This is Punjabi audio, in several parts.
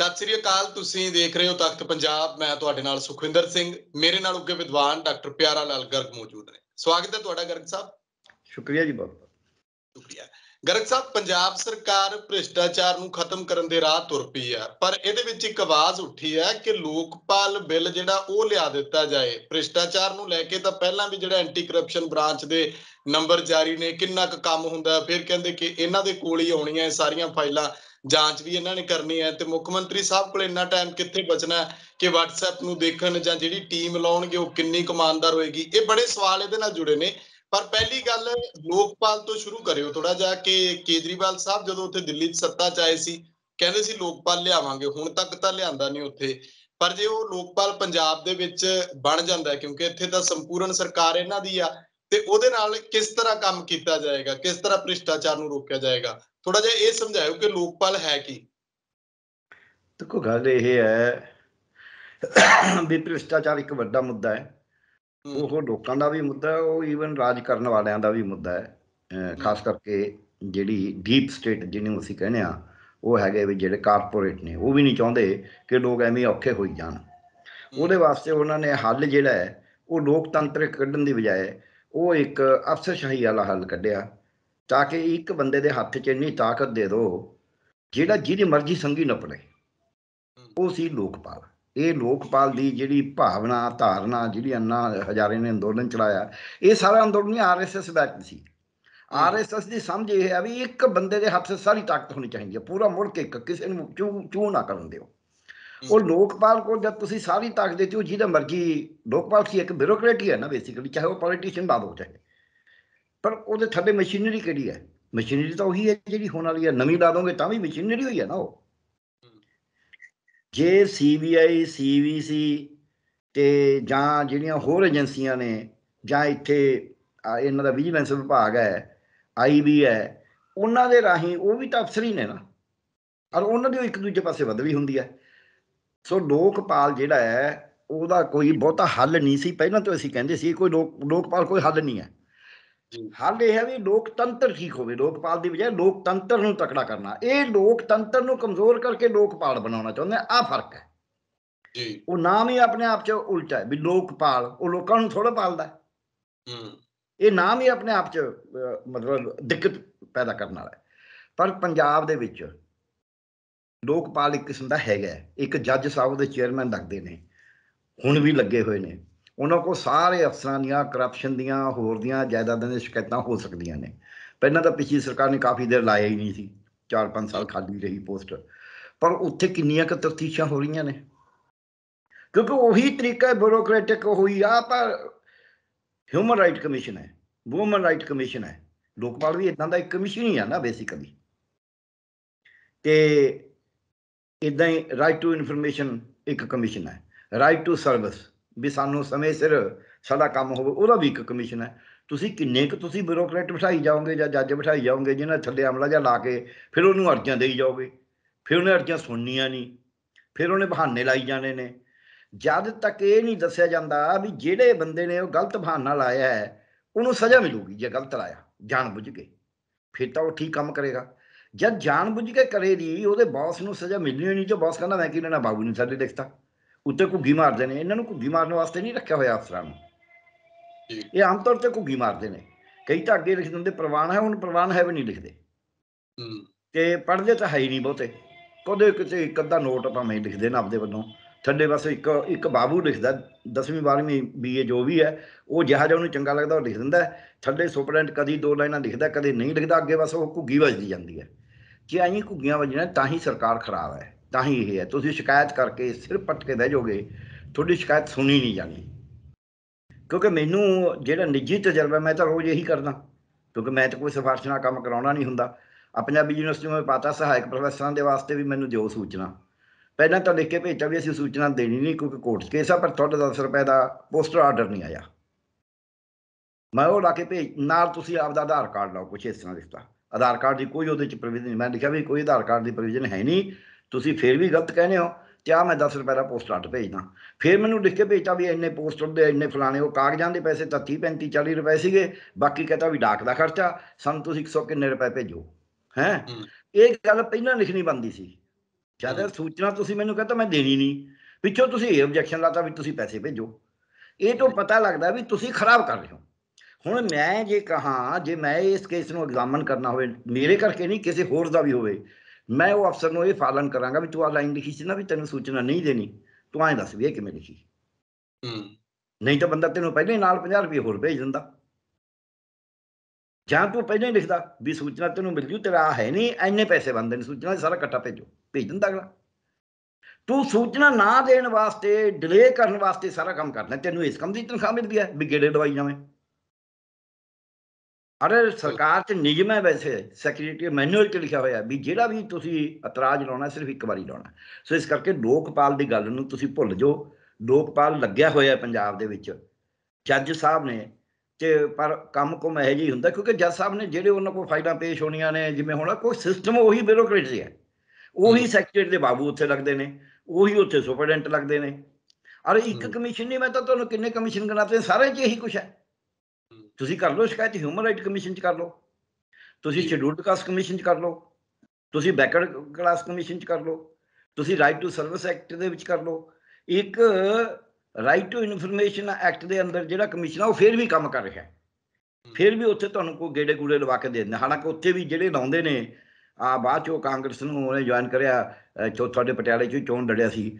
ਸਤਿ ਸ੍ਰੀ ਅਕਾਲ ਤੁਸੀਂ ਦੇਖ ਰਹੇ ਹੋ ਤਖਤ ਪੰਜਾਬ ਮੈਂ ਤੁਹਾਡੇ ਨਾਲ ਸੁਖਵਿੰਦਰ ਸਿੰਘ ਮੇਰੇ ਨਾਲ ਉੱਗੇ ਵਿਦਵਾਨ ਡਾਕਟਰ ਪਿਆਰਾ ਲਾਲ ਗਰਗ ਮੌਜੂਦ ਨੇ ਸਵਾਗਤ ਹੈ ਤੁਹਾਡਾ ਗਰਗ ਸਾਹਿਬ ਸ਼ੁਕਰੀਆ ਜੀ ਬਹੁਤ ਸ਼ੁਕਰੀਆ ਗਰਗ ਸਾਹਿਬ ਪੰਜਾਬ ਸਰਕਾਰ ਭ੍ਰਿਸ਼ਟਾਚਾਰ ਨੂੰ ਖਤਮ ਕਰਨ ਦੇ ਰਾਹ ਤੁਰ ਪਈ ਆ ਪਰ ਇਹਦੇ ਵਿੱਚ ਇੱਕ ਆਵਾਜ਼ ਉੱਠੀ ਹੈ ਕਿ ਲੋਕਪਾਲ ਬਿੱਲ ਜਿਹੜਾ ਉਹ ਲਿਆ ਦਿੱਤਾ ਜਾਏ ਭ੍ਰਿਸ਼ਟਾਚਾਰ ਨੂੰ ਲੈ ਕੇ ਤਾਂ ਪਹਿਲਾਂ ਵੀ ਜਿਹੜਾ ਐਂਟੀ ਕਰਪਸ਼ਨ ਬ੍ਰਾਂਚ ਦੇ ਨੰਬਰ ਜਾਰੀ ਨੇ ਕਿੰਨਾ ਕੁ ਕੰਮ ਹੁੰਦਾ ਫਿਰ ਕਹਿੰਦੇ ਕਿ ਇਹਨਾਂ ਦੇ ਕੋਲ ਹੀ ਆਉਣੀਆਂ ਸਾਰੀਆਂ ਫਾਈਲਾਂ ਜਾਂਚ ਵੀ ਇਹਨਾਂ ਨੇ ਕਰਨੀ ਹੈ ਤੇ ਮੁੱਖ ਮੰਤਰੀ ਸਾਹਿਬ ਕੋਲ ਇੰਨਾ ਟਾਈਮ ਕਿੱਥੇ ਬਚਣਾ ਕਿ WhatsApp ਨੂੰ ਦੇਖਣ ਜਾਂ ਜਿਹੜੀ ਟੀਮ ਲਾਉਣਗੇ ਉਹ ਕਿੰਨੀ ਕਮਾਨਦਾਰ ਹੋਏਗੀ ਇਹ ਬੜੇ ਸਵਾਲ ਇਹਦੇ ਨਾਲ ਜੁੜੇ ਨੇ ਪਰ ਪਹਿਲੀ ਗੱਲ ਲੋਕਪਾਲ ਤੋਂ ਸ਼ੁਰੂ ਕਰਿਓ ਥੋੜਾ ਜਿਹਾ ਕਿ ਕੇਜਰੀਵਾਲ ਸਾਹਿਬ ਜਦੋਂ ਉੱਥੇ ਦਿੱਲੀ 'ਚ ਸੱਤਾ 'ਚ ਆਏ ਸੀ ਕਹਿੰਦੇ ਸੀ ਲੋਕਪਾਲ ਲਿਆਵਾਂਗੇ ਹੁਣ ਤੱਕ ਤਾਂ ਲਿਆਂਦਾ ਨਹੀਂ ਉੱਥੇ ਪਰ ਜੇ ਉਹ ਲੋਕਪਾਲ ਪੰਜਾਬ ਦੇ ਵਿੱਚ ਬਣ ਜਾਂਦਾ ਕਿਉਂਕਿ ਇੱਥੇ ਤਾਂ ਸੰਪੂਰਨ ਸਰਕਾਰ ਇਹਨਾਂ ਦੀ ਆ ਤੇ ਉਹਦੇ ਨਾਲ ਕਿਸ ਤਰ੍ਹਾਂ ਕੰਮ ਕੀਤਾ ਜਾਏਗਾ ਕਿਸ ਤਰ੍ਹਾਂ ਭ੍ਰਿਸ਼ਟਾਚਾਰ ਨੂੰ ਰੋਕਿਆ ਜਾਏਗਾ ਥੋੜਾ ਜਿਹਾ ਇਹ ਸਮਝਾਇਓ ਕਿ ਲੋਕਪਾਲ ਹੈ ਕੀ ਦੇਖੋ ਗੱਲ ਇਹ ਹੈ ਵੀ ਭ੍ਰਿਸ਼ਟਾਚਾਰ ਇੱਕ ਵੱਡਾ ਮੁੱਦਾ ਹੈ ਉਹ ਲੋਕਾਂ ਦਾ ਵੀ ਮੁੱਦਾ ਹੈ ਉਹ ਈਵਨ ਰਾਜ ਕਰਨ ਵਾਲਿਆਂ ਦਾ ਵੀ ਮੁੱਦਾ ਹੈ ਖਾਸ ਕਰਕੇ ਜਿਹੜੀ ਡੀਪ ਸਟੇਟ ਜਿਹਨੂੰ ਅਸੀਂ ਕਹਿੰਦੇ ਆ ਉਹ ਹੈਗੇ ਵੀ ਜਿਹੜੇ ਕਾਰਪੋਰੇਟ ਨੇ ਉਹ ਵੀ ਨਹੀਂ ਚਾਹੁੰਦੇ ਕਿ ਲੋਕ ਐਵੇਂ ਔਖੇ ਹੋਈ ਜਾਣ ਉਹਦੇ ਵਾਸਤੇ ਉਹਨਾਂ ਨੇ ਹੱਲ ਜਿਹੜਾ ਹੈ ਉਹ ਲੋਕਤੰਤਰ ਕੱਢਣ ਦੀ ਬਜਾਏ ਉਹ ਇੱਕ ਅਫਸਰਸ਼ਾਹੀ ਵਾਲਾ ਹੱਲ ਕੱਢਿਆ ਤਾਂ ਕਿ ਇੱਕ ਬੰਦੇ ਦੇ ਹੱਥ 'ਚ ਇੰਨੀ ਤਾਕਤ ਦੇ ਦੋ ਜਿਹੜਾ ਜਿਹਦੀ ਮਰਜ਼ੀ ਸੰਗੀ ਨਪੜੇ ਉਹ ਸੀ ਲੋਕਪਾਲ ਇਹ ਲੋਕਪਾਲ ਦੀ ਜਿਹੜੀ ਭਾਵਨਾ ਧਾਰਨਾ ਜਿਹੜੀ ਅੰਨਾ ਹਜ਼ਾਰੇ ਨੇ ਅੰਦੋਲਨ ਚਲਾਇਆ ਇਹ ਸਾਰਾ ਅੰਦੋਲਨ ਆਰਐਸਐਸ ਬੈਕ ਸੀ ਆਰਐਸਐਸ ਦੀ ਸਮਝ ਇਹ ਹੈ ਵੀ ਇੱਕ ਬੰਦੇ ਦੇ ਹੱਥ 'ਚ ਸਾਰੀ ਤਾਕਤ ਹੋਣੀ ਚਾਹੀਦੀ ਹੈ ਪੂਰਾ ਮੁਲਕ ਇੱਕ ਕਿਸੇ ਨੂੰ ਚੂ ਚੂ ਨਾ ਕਰਨ ਦਿਓ ਉਹ ਲੋਕਪਾਲ ਕੋਲ ਜਦ ਤੁਸੀਂ ਸਾਰੀ ਤਾਕਤ ਦਿੱਤੀ ਉਹ ਜਿਹਦਾ ਮਰਜ਼ੀ ਲੋਕਪਾਲ ਸੀ ਇੱਕ ਬਿਊਰੋਕਰੇਟੀ ਹੈ ਨਾ ਬੇਸਿਕਲੀ ਚਾਹੇ ਉਹ ਪੋਲੀਟੀਸ਼ੀਅਨ ਬਾਦ ਹੋ ਚਾਹੇ ਪਰ ਉਹਦੇ ਥੱਲੇ ਮਸ਼ੀਨਰੀ ਕਿਹੜੀ ਹੈ ਮਸ਼ੀਨਰੀ ਤਾਂ ਉਹੀ ਹੈ ਜਿਹੜੀ ਹੋਣ ਵਾਲੀ ਹੈ ਨਵੀਂ ਲਾ ਦੋਗੇ ਤਾਂ ਵੀ ਮਸ਼ੀਨਰੀ ਹੋਈ ਹੈ ਨਾ ਉਹ ਜੇ ਸੀਬੀਆਈ ਸੀਵੀਸੀ ਤੇ ਜਾਂ ਜਿਹੜੀਆਂ ਹੋਰ ਏਜੰਸੀਆਂ ਨੇ ਜਾਂ ਇੱਥੇ ਇਹਨਾਂ ਦਾ ਵਿਜੀਲੈਂਸ ਵਿਭਾਗ ਹੈ ਆਈਬੀ ਹੈ ਉਹਨਾਂ ਦੇ ਰਾਹੀਂ ਉਹ ਵੀ ਤਾਂ ਅਫਸਰ ਹੀ ਨੇ ਨਾ ਔਰ ਉਹਨਾਂ ਦੀ ਇੱਕ ਦੂਜੇ ਪਾਸੇ ਵੱਧ ਵੀ ਹੁੰਦੀ ਹੈ ਸੋ ਲੋਕਪਾਲ ਜਿਹੜਾ ਹੈ ਉਹਦਾ ਕੋਈ ਬਹੁਤਾ ਹੱਲ ਨਹੀਂ ਸੀ ਪਹਿਲਾਂ ਤੋਂ ਅਸੀਂ ਕਹਿੰਦੇ ਸੀ ਕੋਈ ਲੋਕ ਲੋਕਪਾਲ ਕੋਈ ਹੱਲ ਨਹੀਂ ਹੈ ਹੱਲ ਇਹ ਹੈ ਵੀ ਲੋਕਤੰਤਰ ਠੀਕ ਹੋਵੇ ਲੋਕਪਾਲ ਦੀ ਬਜਾਏ ਲੋਕਤੰਤਰ ਨੂੰ ਤਕੜਾ ਕਰਨਾ ਇਹ ਲੋਕਤੰਤਰ ਨੂੰ ਕਮਜ਼ੋਰ ਕਰਕੇ ਲੋਕਪਾਲ ਬਣਾਉਣਾ ਚਾਹੁੰਦੇ ਆ ਆ ਫਰਕ ਹੈ ਜੀ ਉਹ ਨਾਮ ਹੀ ਆਪਣੇ ਆਪ ਚ ਉਲਟਾ ਹੈ ਵੀ ਲੋਕਪਾਲ ਉਹ ਲੋਕਾਂ ਨੂੰ ਥੋੜਾ ਪਾਲਦਾ ਹੂੰ ਇਹ ਨਾਮ ਹੀ ਆਪਣੇ ਆਪ ਚ ਮਤਲਬ ਦਿੱਕਤ ਪੈਦਾ ਕਰਨ ਵਾਲਾ ਹੈ ਪਰ ਪੰਜਾਬ ਦੇ ਵਿੱਚ ਲੋਕਪਾਲ ਇੱਕ ਕਿਸਮ ਦਾ ਹੈਗਾ ਇੱਕ ਜੱਜ ਸਾਹਿਬ ਦੇ ਚੇਅਰਮੈਨ ਲੱਗਦੇ ਨੇ ਹੁਣ ਵੀ ਲੱਗੇ ਹੋਏ ਨੇ ਉਹਨਾਂ ਕੋ ਸਾਰੇ ਅਫਸਰਾਂ ਦੀਆਂ ਕਰਪਸ਼ਨ ਦੀਆਂ ਹੋਰ ਦੀਆਂ ਜਾਇਦਾਦਾਂ ਦੀਆਂ ਸ਼ਿਕਾਇਤਾਂ ਹੋ ਸਕਦੀਆਂ ਨੇ ਪਹਿਲਾਂ ਤਾਂ ਪਿਛਲੀ ਸਰਕਾਰ ਨੇ ਕਾਫੀ ਦੇਰ ਲਾਇਆ ਹੀ ਨਹੀਂ ਸੀ 4-5 ਸਾਲ ਖਾਲੀ ਰਹੀ ਪੋਸਟ ਪਰ ਉੱਥੇ ਕਿੰਨੀਆਂ ਕੁ ਤਫਤੀਸ਼ਾਂ ਹੋ ਰਹੀਆਂ ਨੇ ਕਿਉਂਕਿ ਉਹੀ ਤਰੀਕਾ ਬਿਊਰੋਕਰੇਟਿਕ ਹੋਈ ਆ ਪਰ ਹਿਊਮਨ ਰਾਈਟ ਕਮਿਸ਼ਨ ਹੈ ਔਮਨ ਰਾਈਟ ਕਮਿਸ਼ਨ ਹੈ ਲੋਕਪਾਲ ਵੀ ਇਦਾਂ ਦਾ ਇੱਕ ਕਮਿਸ਼ਨ ਹੀ ਆ ਨਾ ਬੇਸਿਕਲੀ ਤੇ ਇਦਾਂ ਹੀ ਰਾਈਟ ਟੂ ਇਨਫੋਰਮੇਸ਼ਨ ਇੱਕ ਕਮਿਸ਼ਨ ਹੈ ਰਾਈਟ ਟੂ ਸਰਵਿਸ ਵੀ ਸਾਨੂੰ ਸਮੇਂ ਸਿਰ ਸਾਡਾ ਕੰਮ ਹੋਵੇ ਉਹਦਾ ਵੀ ਇੱਕ ਕਮਿਸ਼ਨ ਹੈ ਤੁਸੀਂ ਕਿੰਨੇ ਕੁ ਤੁਸੀਂ ਬਿਊਰੋਕਰੇਟ ਬਿਠਾਈ ਜਾਓਗੇ ਜਾਂ ਜੱਜ ਬਿਠਾਈ ਜਾਓਗੇ ਜਿਹਨਾਂ ਥੱਲੇ ਅਮਲਾ ਜਾਂ ਲਾ ਕੇ ਫਿਰ ਉਹਨੂੰ ਅਰਜ਼ੀਆਂ ਦੇਈ ਜਾਓਗੇ ਫਿਰ ਉਹਨੇ ਅਰਜ਼ੀਆਂ ਸੁਣਨੀਆਂ ਨਹੀਂ ਫਿਰ ਉਹਨੇ ਬਹਾਨੇ ਲਾਈ ਜਾਣੇ ਨੇ ਜਦ ਤੱਕ ਇਹ ਨਹੀਂ ਦੱਸਿਆ ਜਾਂਦਾ ਵੀ ਜਿਹੜੇ ਬੰਦੇ ਨੇ ਉਹ ਗਲਤ ਬਹਾਨਾ ਲਾਇਆ ਹੈ ਉਹਨੂੰ ਸਜ਼ਾ ਮਿਲੂਗੀ ਜੇ ਗਲਤ ਲਾਇਆ ਜਾਣ ਬੁੱਝ ਕੇ ਫਿਰ ਤਾਂ ਉਹ ਠੀਕ ਕੰਮ ਕਰੇਗਾ ਜਦ ਜਾਣ ਬੁੱਝ ਕੇ ਕਰੇ ਦੀ ਉਹਦੇ ਬੌਸ ਨੂੰ ਸਜ਼ਾ ਮਿਲਣੀ ਨਹੀਂ ਜੋ ਬੌਸ ਕਹਿੰਦਾ ਮੈਂ ਕਿ ਇਹਨਾਂ ਬਾਬੂ ਨਹੀਂ ਸਾਡੇ ਦੇਖਦਾ ਉੱਤੇ ਘੁੱਗੀ ਮਾਰਦੇ ਨੇ ਇਹਨਾਂ ਨੂੰ ਘੁੱਗੀ ਮਾਰਨ ਵਾਸਤੇ ਨਹੀਂ ਰੱਖਿਆ ਹੋਇਆ ਅਫਸਰਾਂ ਨੂੰ ਇਹ ਆਮ ਤੌਰ ਤੇ ਘੁੱਗੀ ਮਾਰਦੇ ਨੇ ਕਈ ਤਾਂ ਅੱਗੇ ਲਿਖ ਦਿੰਦੇ ਪ੍ਰਵਾਨ ਹੈ ਹੁਣ ਪ੍ਰਵਾਨ ਹੈ ਵੀ ਨਹੀਂ ਲਿਖਦੇ ਤੇ ਪੜਦੇ ਤਾਂ ਹੈ ਹੀ ਨਹੀਂ ਬਹੁਤੇ ਕੋਦੇ ਕਿਤੇ ਇੱਕ ਅੱਧਾ ਨੋਟ ਮੈਂ ਲਿਖਦੇ ਨੇ ਆਪਦੇ ਵੱਲੋਂ ਥੱਲੇ ਬਸ ਇੱਕ ਇੱਕ ਬਾਬੂ ਲਿਖਦਾ 10ਵੀਂ 12ਵੀਂ ਬੀਏ ਜੋ ਵੀ ਹੈ ਉਹ ਜਿਹੜਾ ਉਹਨੂੰ ਚੰਗਾ ਲੱਗਦਾ ਉਹ ਲਿਖ ਦਿੰਦਾ ਥੱਲੇ ਸੁਪਰਡੈਂਟ ਕਦੀ ਦੋ ਲਾਈਨਾਂ ਲਿਖਦਾ ਕਦੇ ਨਹੀਂ ਲਿਖਦਾ ਅੱਗੇ ਬਸ ਉਹ ਘੁੱਗੀ ਵੱਜਦੀ ਜਾਂਦੀ ਹੈ ਜੇ ਐਂ ਘੁੱਗੀਆਂ ਵੱਜਣਾ ਤਾਂ ਹੀ ਸਰਕਾਰ ਖਰਾਬ ਹੈ ਤਾਂ ਹੀ ਇਹ ਹੈ ਤੁਸੀਂ ਸ਼ਿਕਾਇਤ ਕਰਕੇ ਸਿਰ ਪੱਟ ਕੇ ਬਹਿ ਜਾਓਗੇ ਤੁਹਾਡੀ ਸ਼ਿਕਾਇਤ ਸੁਣੀ ਨਹੀਂ ਜਾਣੀ ਕਿਉਂਕਿ ਮੈਨੂੰ ਜਿਹੜਾ ਨਿੱਜੀ ਤਜਰਬਾ ਮੈਂ ਤਾਂ ਰੋਜ਼ ਇਹੀ ਕਰਦਾ ਕਿਉਂਕਿ ਮੈਂ ਤਾਂ ਕੋਈ ਸਫਾਰਸ਼ ਨਾਲ ਕੰਮ ਕਰਾਉਣਾ ਨਹੀਂ ਹੁੰਦਾ ਆਪਣਾ ਬਿਜ਼ਨਸ ਨੂੰ ਪਾਤਾ ਸਹਾਇਕ ਪ੍ਰੋਫੈਸਰਾਂ ਦੇ ਵਾਸਤੇ ਵੀ ਮੈਨੂੰ ਦਿਓ ਸੂਚਨਾ ਪਹਿਲਾਂ ਤਾਂ ਲਿਖ ਕੇ ਭੇਜਤਾ ਵੀ ਅਸੀਂ ਸੂਚਨਾ ਦੇਣੀ ਨਹੀਂ ਕਿਉਂਕਿ ਕੋਰਟ ਕੇਸ ਆ ਪਰ ਤੁਹਾਡਾ 10 ਰੁਪਏ ਦਾ ਪੋਸਟਰ ਆਰਡਰ ਨਹੀਂ ਆਇਆ ਮੈਂ ਉਹ ਲਾ ਕੇ ਭੇਜ ਨਾਲ ਤੁਸੀਂ ਆਪ ਦਾ ਆਧਾਰ ਕਾਰਡ ਲਾਓ ਕੁਛ ਇਸ ਤਰ੍ਹਾਂ ਦਿੱਤਾ ਆਧਾਰ ਕਾਰਡ ਦੀ ਕੋਈ ਉਹਦੇ ਚ ਪ੍ਰੋਵੀਜ਼ਨ ਨਹੀਂ ਮੈਂ ਲਿਖਿਆ ਵੀ ਕੋਈ ਆਧਾਰ ਕਾਰਡ ਦੀ ਪ੍ਰੋਵੀਜ਼ਨ ਹੈ ਨਹੀਂ ਤੁਸੀਂ ਫਿਰ ਵੀ ਗਲਤ ਕਹਿੰਦੇ ਹੋ ਤੇ ਆ ਮੈਂ 10 ਰੁਪਏ ਦਾ ਪੋਸਟ ਆਰਟ ਭੇਜਦਾ ਫਿਰ ਮੈਨੂੰ ਲਿਖ ਕੇ ਭੇਜਤਾ ਵੀ ਇੰਨੇ ਪੋਸਟ ਦੇ ਇੰਨੇ ਫਲਾਣੇ ਉਹ ਕਾਗਜ਼ਾਂ ਦੇ ਪੈਸੇ ਤਾਂ 30 35 40 ਰੁਪਏ ਸੀਗੇ ਬਾਕੀ ਕਹਤਾ ਵੀ ਡਾਕ ਦਾ ਖਰਚਾ ਸਾਨੂੰ ਤੁਸੀਂ 100 ਕਿੰਨੇ ਰੁਪਏ ਭੇਜੋ ਹੈ ਇਹ ਗੱਲ ਪਹਿਲਾਂ ਲਿਖਣੀ ਬੰਦੀ ਸੀ ਜਦ ਸੂਚਨਾ ਤੁਸੀਂ ਮੈਨੂੰ ਕਹਤਾ ਮੈਂ ਦੇਣੀ ਨਹੀਂ ਪਿੱਛੋਂ ਤੁਸੀਂ ਇਹ ਆਬਜੈਕਸ਼ਨ ਲਾਤਾ ਵੀ ਤੁਸੀਂ ਪੈਸੇ ਭੇਜੋ ਇਹ ਤੋਂ ਪਤਾ ਲੱਗਦਾ ਵੀ ਤੁਸੀਂ ਖਰਾਬ ਕਰ ਰਹੇ ਹੋ ਹੁਣ ਮੈਂ ਜੇ ਕਹਾ ਜੇ ਮੈਂ ਇਸ ਕੇਸ ਨੂੰ ਐਗਜ਼ਾਮਨ ਕਰਨਾ ਹੋਵੇ ਮੇਰੇ ਕਰਕੇ ਨਹੀਂ ਕਿਸੇ ਹੋਰ ਦਾ ਵੀ ਹੋਵੇ ਮੈਂ ਉਹ ਅਫਸਰ ਨੂੰ ਇਹ ਫਾਲਨ ਕਰਾਂਗਾ ਵੀ ਤੂੰ ਆ ਲਾਈਨ ਲਿਖੀ ਸੀ ਨਾ ਵੀ ਤੈਨੂੰ ਸੂਚਨਾ ਨਹੀਂ ਦੇਣੀ ਤੂੰ ਐਂ ਦੱਸ ਵੀ ਇਹ ਕਿਵੇਂ ਲਿਖੀ ਹੂੰ ਨਹੀਂ ਤਾਂ ਬੰਦਾ ਤੈਨੂੰ ਪਹਿਲੇ ਹੀ ਨਾਲ 50 ਰੁਪਏ ਹੋਰ ਭੇਜ ਦਿੰਦਾ ਜਾਂ ਤੂੰ ਪਹਿਲੇ ਹੀ ਲਿਖਦਾ ਵੀ ਸੂਚਨਾ ਤੈਨੂੰ ਮਿਲ ਜੂ ਤੇਰਾ ਹੈ ਨਹੀਂ ਐਨੇ ਪੈਸੇ ਬੰਦੇ ਨੇ ਸੂਚਨਾ ਸਾਰਾ ਇਕੱਠਾ ਭੇਜੋ ਭੇਜ ਦਿੰਦਾ ਅਗਲਾ ਤੂੰ ਸੂਚਨਾ ਨਾ ਦੇਣ ਵਾਸਤੇ ਡਿਲੇ ਕਰਨ ਵਾਸਤੇ ਸਾਰਾ ਕੰਮ ਕਰਨਾ ਤੈਨੂੰ ਇਸ ਕੰਮ ਦੀ ਤਨਖਾਹ ਮਿਲਦੀ ਹੈ ਵੀ ਗੇੜੇ ਦਵਾਈ ਜਾਵੇਂ ਅਰੇ ਸਰਕਾਰ ਚ ਨਿਯਮ ਹੈ ਵੈਸੇ ਸੈਕਟਰੀ ਮੈਨੂਅਲ ਚ ਲਿਖਿਆ ਹੋਇਆ ਵੀ ਜਿਹੜਾ ਵੀ ਤੁਸੀਂ ਇਤਰਾਜ਼ ਲਾਉਣਾ ਸਿਰਫ ਇੱਕ ਵਾਰੀ ਲਾਉਣਾ ਸੋ ਇਸ ਕਰਕੇ ਲੋਕਪਾਲ ਦੀ ਗੱਲ ਨੂੰ ਤੁਸੀਂ ਭੁੱਲ ਜਾਓ ਲੋਕਪਾਲ ਲੱਗਿਆ ਹੋਇਆ ਪੰਜਾਬ ਦੇ ਵਿੱਚ ਜੱਜ ਸਾਹਿਬ ਨੇ ਤੇ ਪਰ ਕੰਮ ਕੋ ਇਹ ਜੀ ਹੁੰਦਾ ਕਿਉਂਕਿ ਜੱਜ ਸਾਹਿਬ ਨੇ ਜਿਹੜੇ ਉਹਨਾਂ ਕੋਲ ਫਾਈਲਾਂ ਪੇਸ਼ ਹੋਣੀਆਂ ਨੇ ਜਿਵੇਂ ਹੋਣਾ ਕੋਈ ਸਿਸਟਮ ਉਹੀ ਬਿਊਰੋਕ੍ਰੇਸੀ ਹੈ ਉਹੀ ਸੈਕਟਰੀ ਦੇ ਬਾਬੂ ਉੱਥੇ ਲੱਗਦੇ ਨੇ ਉਹੀ ਉੱਥੇ ਸੁਪਰਡੈਂਟ ਲੱਗਦੇ ਨੇ ਅਰੇ ਇੱਕ ਕਮਿਸ਼ਨ ਨਹੀਂ ਮੈਂ ਤਾਂ ਤੁਹਾਨੂੰ ਕਿੰਨੇ ਕਮਿਸ਼ਨ ਗਣਾਤੇ ਸਾਰੇ 'ਚ ਇਹੀ ਕੁਝ ਹੈ ਤੁਸੀਂ ਕਰ ਲਓ ਸ਼ਿਕਾਇਤ ਹਿਊਮਨ ਰਾਈਟ ਕਮਿਸ਼ਨ 'ਚ ਕਰ ਲਓ ਤੁਸੀਂ ਸ਼ਡਿਊਲਡ ਕਾਸਟ ਕਮਿਸ਼ਨ 'ਚ ਕਰ ਲਓ ਤੁਸੀਂ ਬੈਕਵਰਡ ਕਲਾਸ ਕਮਿਸ਼ਨ 'ਚ ਕਰ ਲਓ ਤੁਸੀਂ ਰਾਈਟ ਟੂ ਸਰਵਿਸ ਐਕਟ ਦੇ ਵਿੱਚ ਕਰ ਲਓ ਇੱਕ ਰਾਈਟ ਟੂ ਇਨਫੋਰਮੇਸ਼ਨ ਐਕਟ ਦੇ ਅੰਦਰ ਜਿਹੜਾ ਕਮਿਸ਼ਨ ਆ ਉਹ ਫੇਰ ਵੀ ਕੰਮ ਕਰ ਰਿਹਾ ਹੈ ਫਿਰ ਵੀ ਉੱਥੇ ਤੁਹਾਨੂੰ ਕੋਈ ਗੇੜੇ ਗੂੜੇ ਲਵਾ ਕੇ ਦੇ ਦਿੰਦੇ ਹਾਲਾਂਕਿ ਉੱਥੇ ਵੀ ਜਿਹੜੇ ਲਾਉਂਦੇ ਨੇ ਆ ਬਾਅਦ ਚੋਂ ਕਾਂਗਰਸ ਨੂੰ ਉਹਨੇ ਜੁਆਇਨ ਕਰਿਆ ਚੋ ਤੁਹਾਡੇ ਪਟਿਆਲੇ ਚੋਂ ਚੋਣ ਲੜਿਆ ਸੀ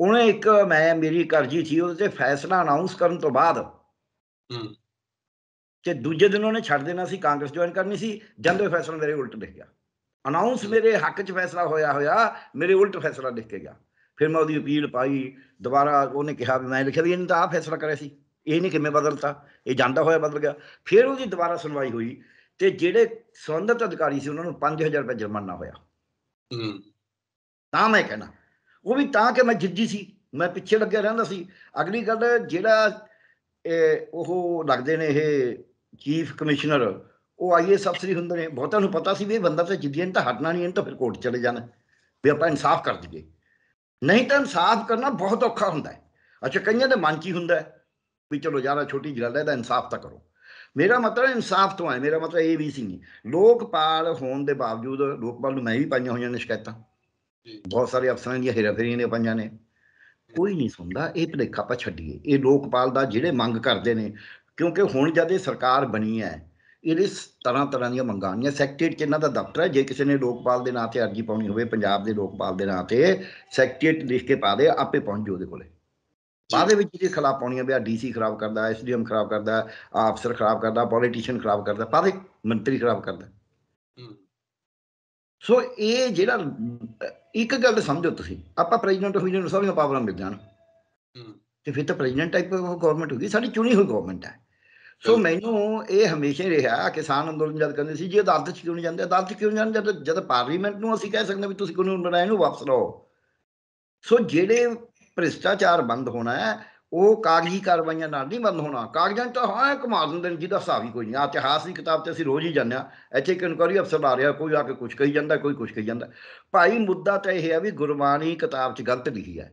ਉਹਨੇ ਇੱਕ ਮੈਂ ਮੇਰੀ ਕਰਜੀ ਸੀ ਉਹਦੇ ਤੇ ਫੈਸਲਾ ਅਨਾਉਂਸ ਕਰਨ ਤੋਂ ਬਾਅਦ ਤੇ ਦੂਜੇ ਦਿਨ ਉਹਨੇ ਛੱਡ ਦੇਣਾ ਸੀ ਕਾਂਗਰਸ ਜੁਆਇਨ ਕਰਨੀ ਸੀ ਜਾਂਦੇ ਫੈਸਲਾ ਮੇਰੇ ਉਲਟ ਲਿਖ ਗਿਆ ਅਨਾਉਂਸ ਮੇਰੇ ਹੱਕ 'ਚ ਫੈਸਲਾ ਹੋਇਆ ਹੋਇਆ ਮੇਰੇ ਉਲਟ ਫੈਸਲਾ ਲਿਖ ਕੇ ਗਿਆ ਫਿਰ ਮੈਂ ਉਹਦੀ ਅਪੀਲ ਪਾਈ ਦੁਬਾਰਾ ਉਹਨੇ ਕਿਹਾ ਵੀ ਮੈਂ ਲਿਖਿਆ ਵੀ ਇਹਨੇ ਤਾਂ ਆ ਫੈਸਲਾ ਕਰਿਆ ਸੀ ਇਹ ਨਹੀਂ ਕਿਵੇਂ ਬਦਲਤਾ ਇਹ ਜਾਂਦਾ ਹੋਇਆ ਬਦਲ ਗਿਆ ਫਿਰ ਉਹਦੀ ਦੁਬਾਰਾ ਸੁਣਵਾਈ ਹੋਈ ਤੇ ਜਿਹੜੇ ਸੰਬੰਧਤ ਅਧਿਕਾਰੀ ਸੀ ਉਹਨਾਂ ਨੂੰ 5000 ਰੁਪਏ ਜੁਰਮਾਨਾ ਹੋਇਆ ਹੂੰ ਤਾਂ ਮੈਂ ਕਹਿਣਾ ਉਹ ਵੀ ਤਾਂ ਕਿ ਮੈਂ ਜਿੱਦੀ ਸੀ ਮੈਂ ਪਿੱਛੇ ਲੱਗਿਆ ਰਹਿੰਦਾ ਸੀ ਅਗਲੀ ਗੱਲ ਜਿਹੜਾ ਉਹ ਲੱਗਦੇ ਨੇ ਇਹ ਚੀਫ ਕਮਿਸ਼ਨਰ ਉਹ ਆਈਐਸ ਅਫਸਰੀ ਹੁੰਦੇ ਨੇ ਬਹੁਤਾਂ ਨੂੰ ਪਤਾ ਸੀ ਵੀ ਇਹ ਬੰਦਾ ਤਾਂ ਜਿੱਦਿਆਂ ਤਾਂ ਹਟਣਾ ਨਹੀਂ ਇਹਨਾਂ ਤਾਂ ਫਿਰ ਕੋਰਟ ਚਲੇ ਜਾਣਾ ਵੀ ਆਪਾਂ ਇਨਸਾਫ ਕਰ ਦਈਏ ਨਹੀਂ ਤਾਂ ਇਨਸਾਫ ਕਰਨਾ ਬਹੁਤ ਔਖਾ ਹੁੰਦਾ ਹੈ ਅੱਛਾ ਕਈਆਂ ਦੇ ਮਨ 'ਚ ਹੀ ਹੁੰਦਾ ਹੈ ਵੀ ਚਲੋ ਯਾਰਾ ਛੋਟੀ ਗੱਲ ਹੈ ਤਾਂ ਇਨਸਾਫ ਤਾਂ ਕਰੋ ਮੇਰਾ ਮਤਲਬ ਇਨਸਾਫ ਤੋਂ ਹੈ ਮੇਰਾ ਮਤਲਬ ਇਹ ਵੀ ਸੀ ਲੋਕਪਾਲ ਹੋਣ ਦੇ ਬਾਵਜੂਦ ਲੋਕਪਾਲ ਨੂੰ ਮੈਂ ਵੀ ਪਾਈਆਂ ਹੋਈਆਂ ਨੇ ਸ਼ਿਕਾਇਤਾਂ ਬਹੁਤ ਸਾਰੇ ਅਫਸਰਾਂ ਦੀਆਂ ਹੇਰਾਫੇਰੀਆਂ ਨੇ ਪਾਈਆਂ ਨੇ ਕੋਈ ਨਹੀਂ ਸੁਣਦਾ ਇਹ ਭਲੇਖਾ ਆਪਾਂ ਛੱਡੀਏ ਇਹ ਲੋਕਪਾਲ ਦਾ ਜਿਹੜੇ ਮੰਗ ਕਰਦੇ ਨੇ ਕਿਉਂਕਿ ਹੁਣ ਜਦ ਇਹ ਸਰਕਾਰ ਬਣੀ ਹੈ ਇਹਦੇ ਤਰ੍ਹਾਂ ਤਰ੍ਹਾਂ ਦੀਆਂ ਮੰਗਾਂ ਨੇ ਸੈਕਟਰੀਟ 'ਚ ਇਹਨਾਂ ਦਾ ਦਫ਼ਤਰ ਹੈ ਜੇ ਕਿਸੇ ਨੇ ਲੋਕਪਾਲ ਦੇ ਨਾਂ ਤੇ ਅਰਜੀ ਪਾਉਣੀ ਹੋਵੇ ਪੰਜਾਬ ਦੇ ਲੋਕਪਾਲ ਦੇ ਨਾਂ ਤੇ ਸੈਕਟਰੀਟ ਲਿਖ ਕੇ ਪਾ ਦੇ ਆਪੇ ਪਹੁੰਚ ਜਾਓ ਉਹਦੇ ਕੋਲੇ ਬਾਅਦ ਦੇ ਵਿੱਚ ਜੇ ਖਿਲਾਫ ਪਾਉਣੀਆਂ ਵੀ ਆ ਡੀਸੀ ਖਰਾਬ ਕਰਦਾ ਐਸਡੀਐਮ ਖਰਾਬ ਕਰਦਾ ਆਫਸਰ ਖਰਾਬ ਕਰਦਾ ਪੋਲੀਟੀਸ਼ੀਅਨ ਖਰਾਬ ਕਰਦਾ ਪਾਦੇ ਮੰਤਰੀ ਖਰਾਬ ਕਰਦਾ ਸੋ ਇਹ ਜਿਹੜਾ ਇੱਕ ਗੱਲ ਸਮਝੋ ਤੁਸੀਂ ਆਪਾਂ ਪ੍ਰੈਜ਼ੀਡੈਂਟ ਹੋਈ ਨੂੰ ਸਾਰੀਆਂ ਪਾਵਰਾਂ ਮਿਲ ਜਾਣ ਤੇ ਫਿਰ ਤਾਂ ਪ੍ਰੈਜ਼ੀਡੈਂਟ ਟਾਈਪ ਗਵਰਨਮੈਂਟ ਹੋ ਗਈ ਸਾਡੀ ਚੁਣੀ ਹੋਈ ਗਵਰਨਮੈਂਟ ਹੈ ਸੋ ਮੈਨੂੰ ਇਹ ਹਮੇਸ਼ਾ ਰਿਹਾ ਕਿਸਾਨ ਅੰਦੋਲਨ ਜਦ ਕਰਦੇ ਸੀ ਜੀ ਅਦਾਲਤ ਚ ਕਿਉਂ ਨਹੀਂ ਜਾਂਦੇ ਅਦਾਲਤ ਕਿਉਂ ਜਾਂਦੇ ਜਦ ਜਦ ਪਾਰਲੀਮੈਂਟ ਨੂੰ ਅਸੀਂ ਕਹਿ ਸਕਦੇ ਵੀ ਤੁਸੀਂ ਕਾਨੂੰਨ ਬਣਾਇਆ ਇਹਨੂੰ ਵਾਪਸ ਲਓ ਸੋ ਜਿਹੜੇ ਭ੍ਰਿਸ਼ਟਾਚਾਰ ਬੰਦ ਹੋਣਾ ਹੈ ਉਹ ਕਾਗਜ਼ੀ ਕਾਰਵਾਈਆਂ ਨਾਲ ਨਹੀਂ ਬੰਦ ਹੋਣਾ ਕਾਗਜ਼ਾਂ ਤਾਂ ਹਾਂ ਕਮਾ ਦਿੰਦੇ ਨੇ ਜਿਹਦਾ ਹਿਸਾਬ ਹੀ ਕੋਈ ਨਹੀਂ ਇਤਿਹਾਸ ਦੀ ਕਿਤਾਬ ਤੇ ਅਸੀਂ ਰੋਜ਼ ਹੀ ਜਾਂਦੇ ਆ ਇੱਥੇ ਇੱਕ ਇਨਕੁਆਰੀ ਅਫਸਰ ਆ ਰਿਹਾ ਕੋਈ ਆ ਕੇ ਕੁਝ ਕਹੀ ਜਾਂਦਾ ਕੋਈ ਕੁਝ ਕਹੀ ਜਾਂਦਾ ਭਾਈ ਮੁੱਦਾ ਤਾਂ ਇਹ ਹੈ ਵੀ ਗੁਰਬਾਣੀ ਕਿਤਾਬ 'ਚ ਗਲਤ ਲਿਖੀ ਹੈ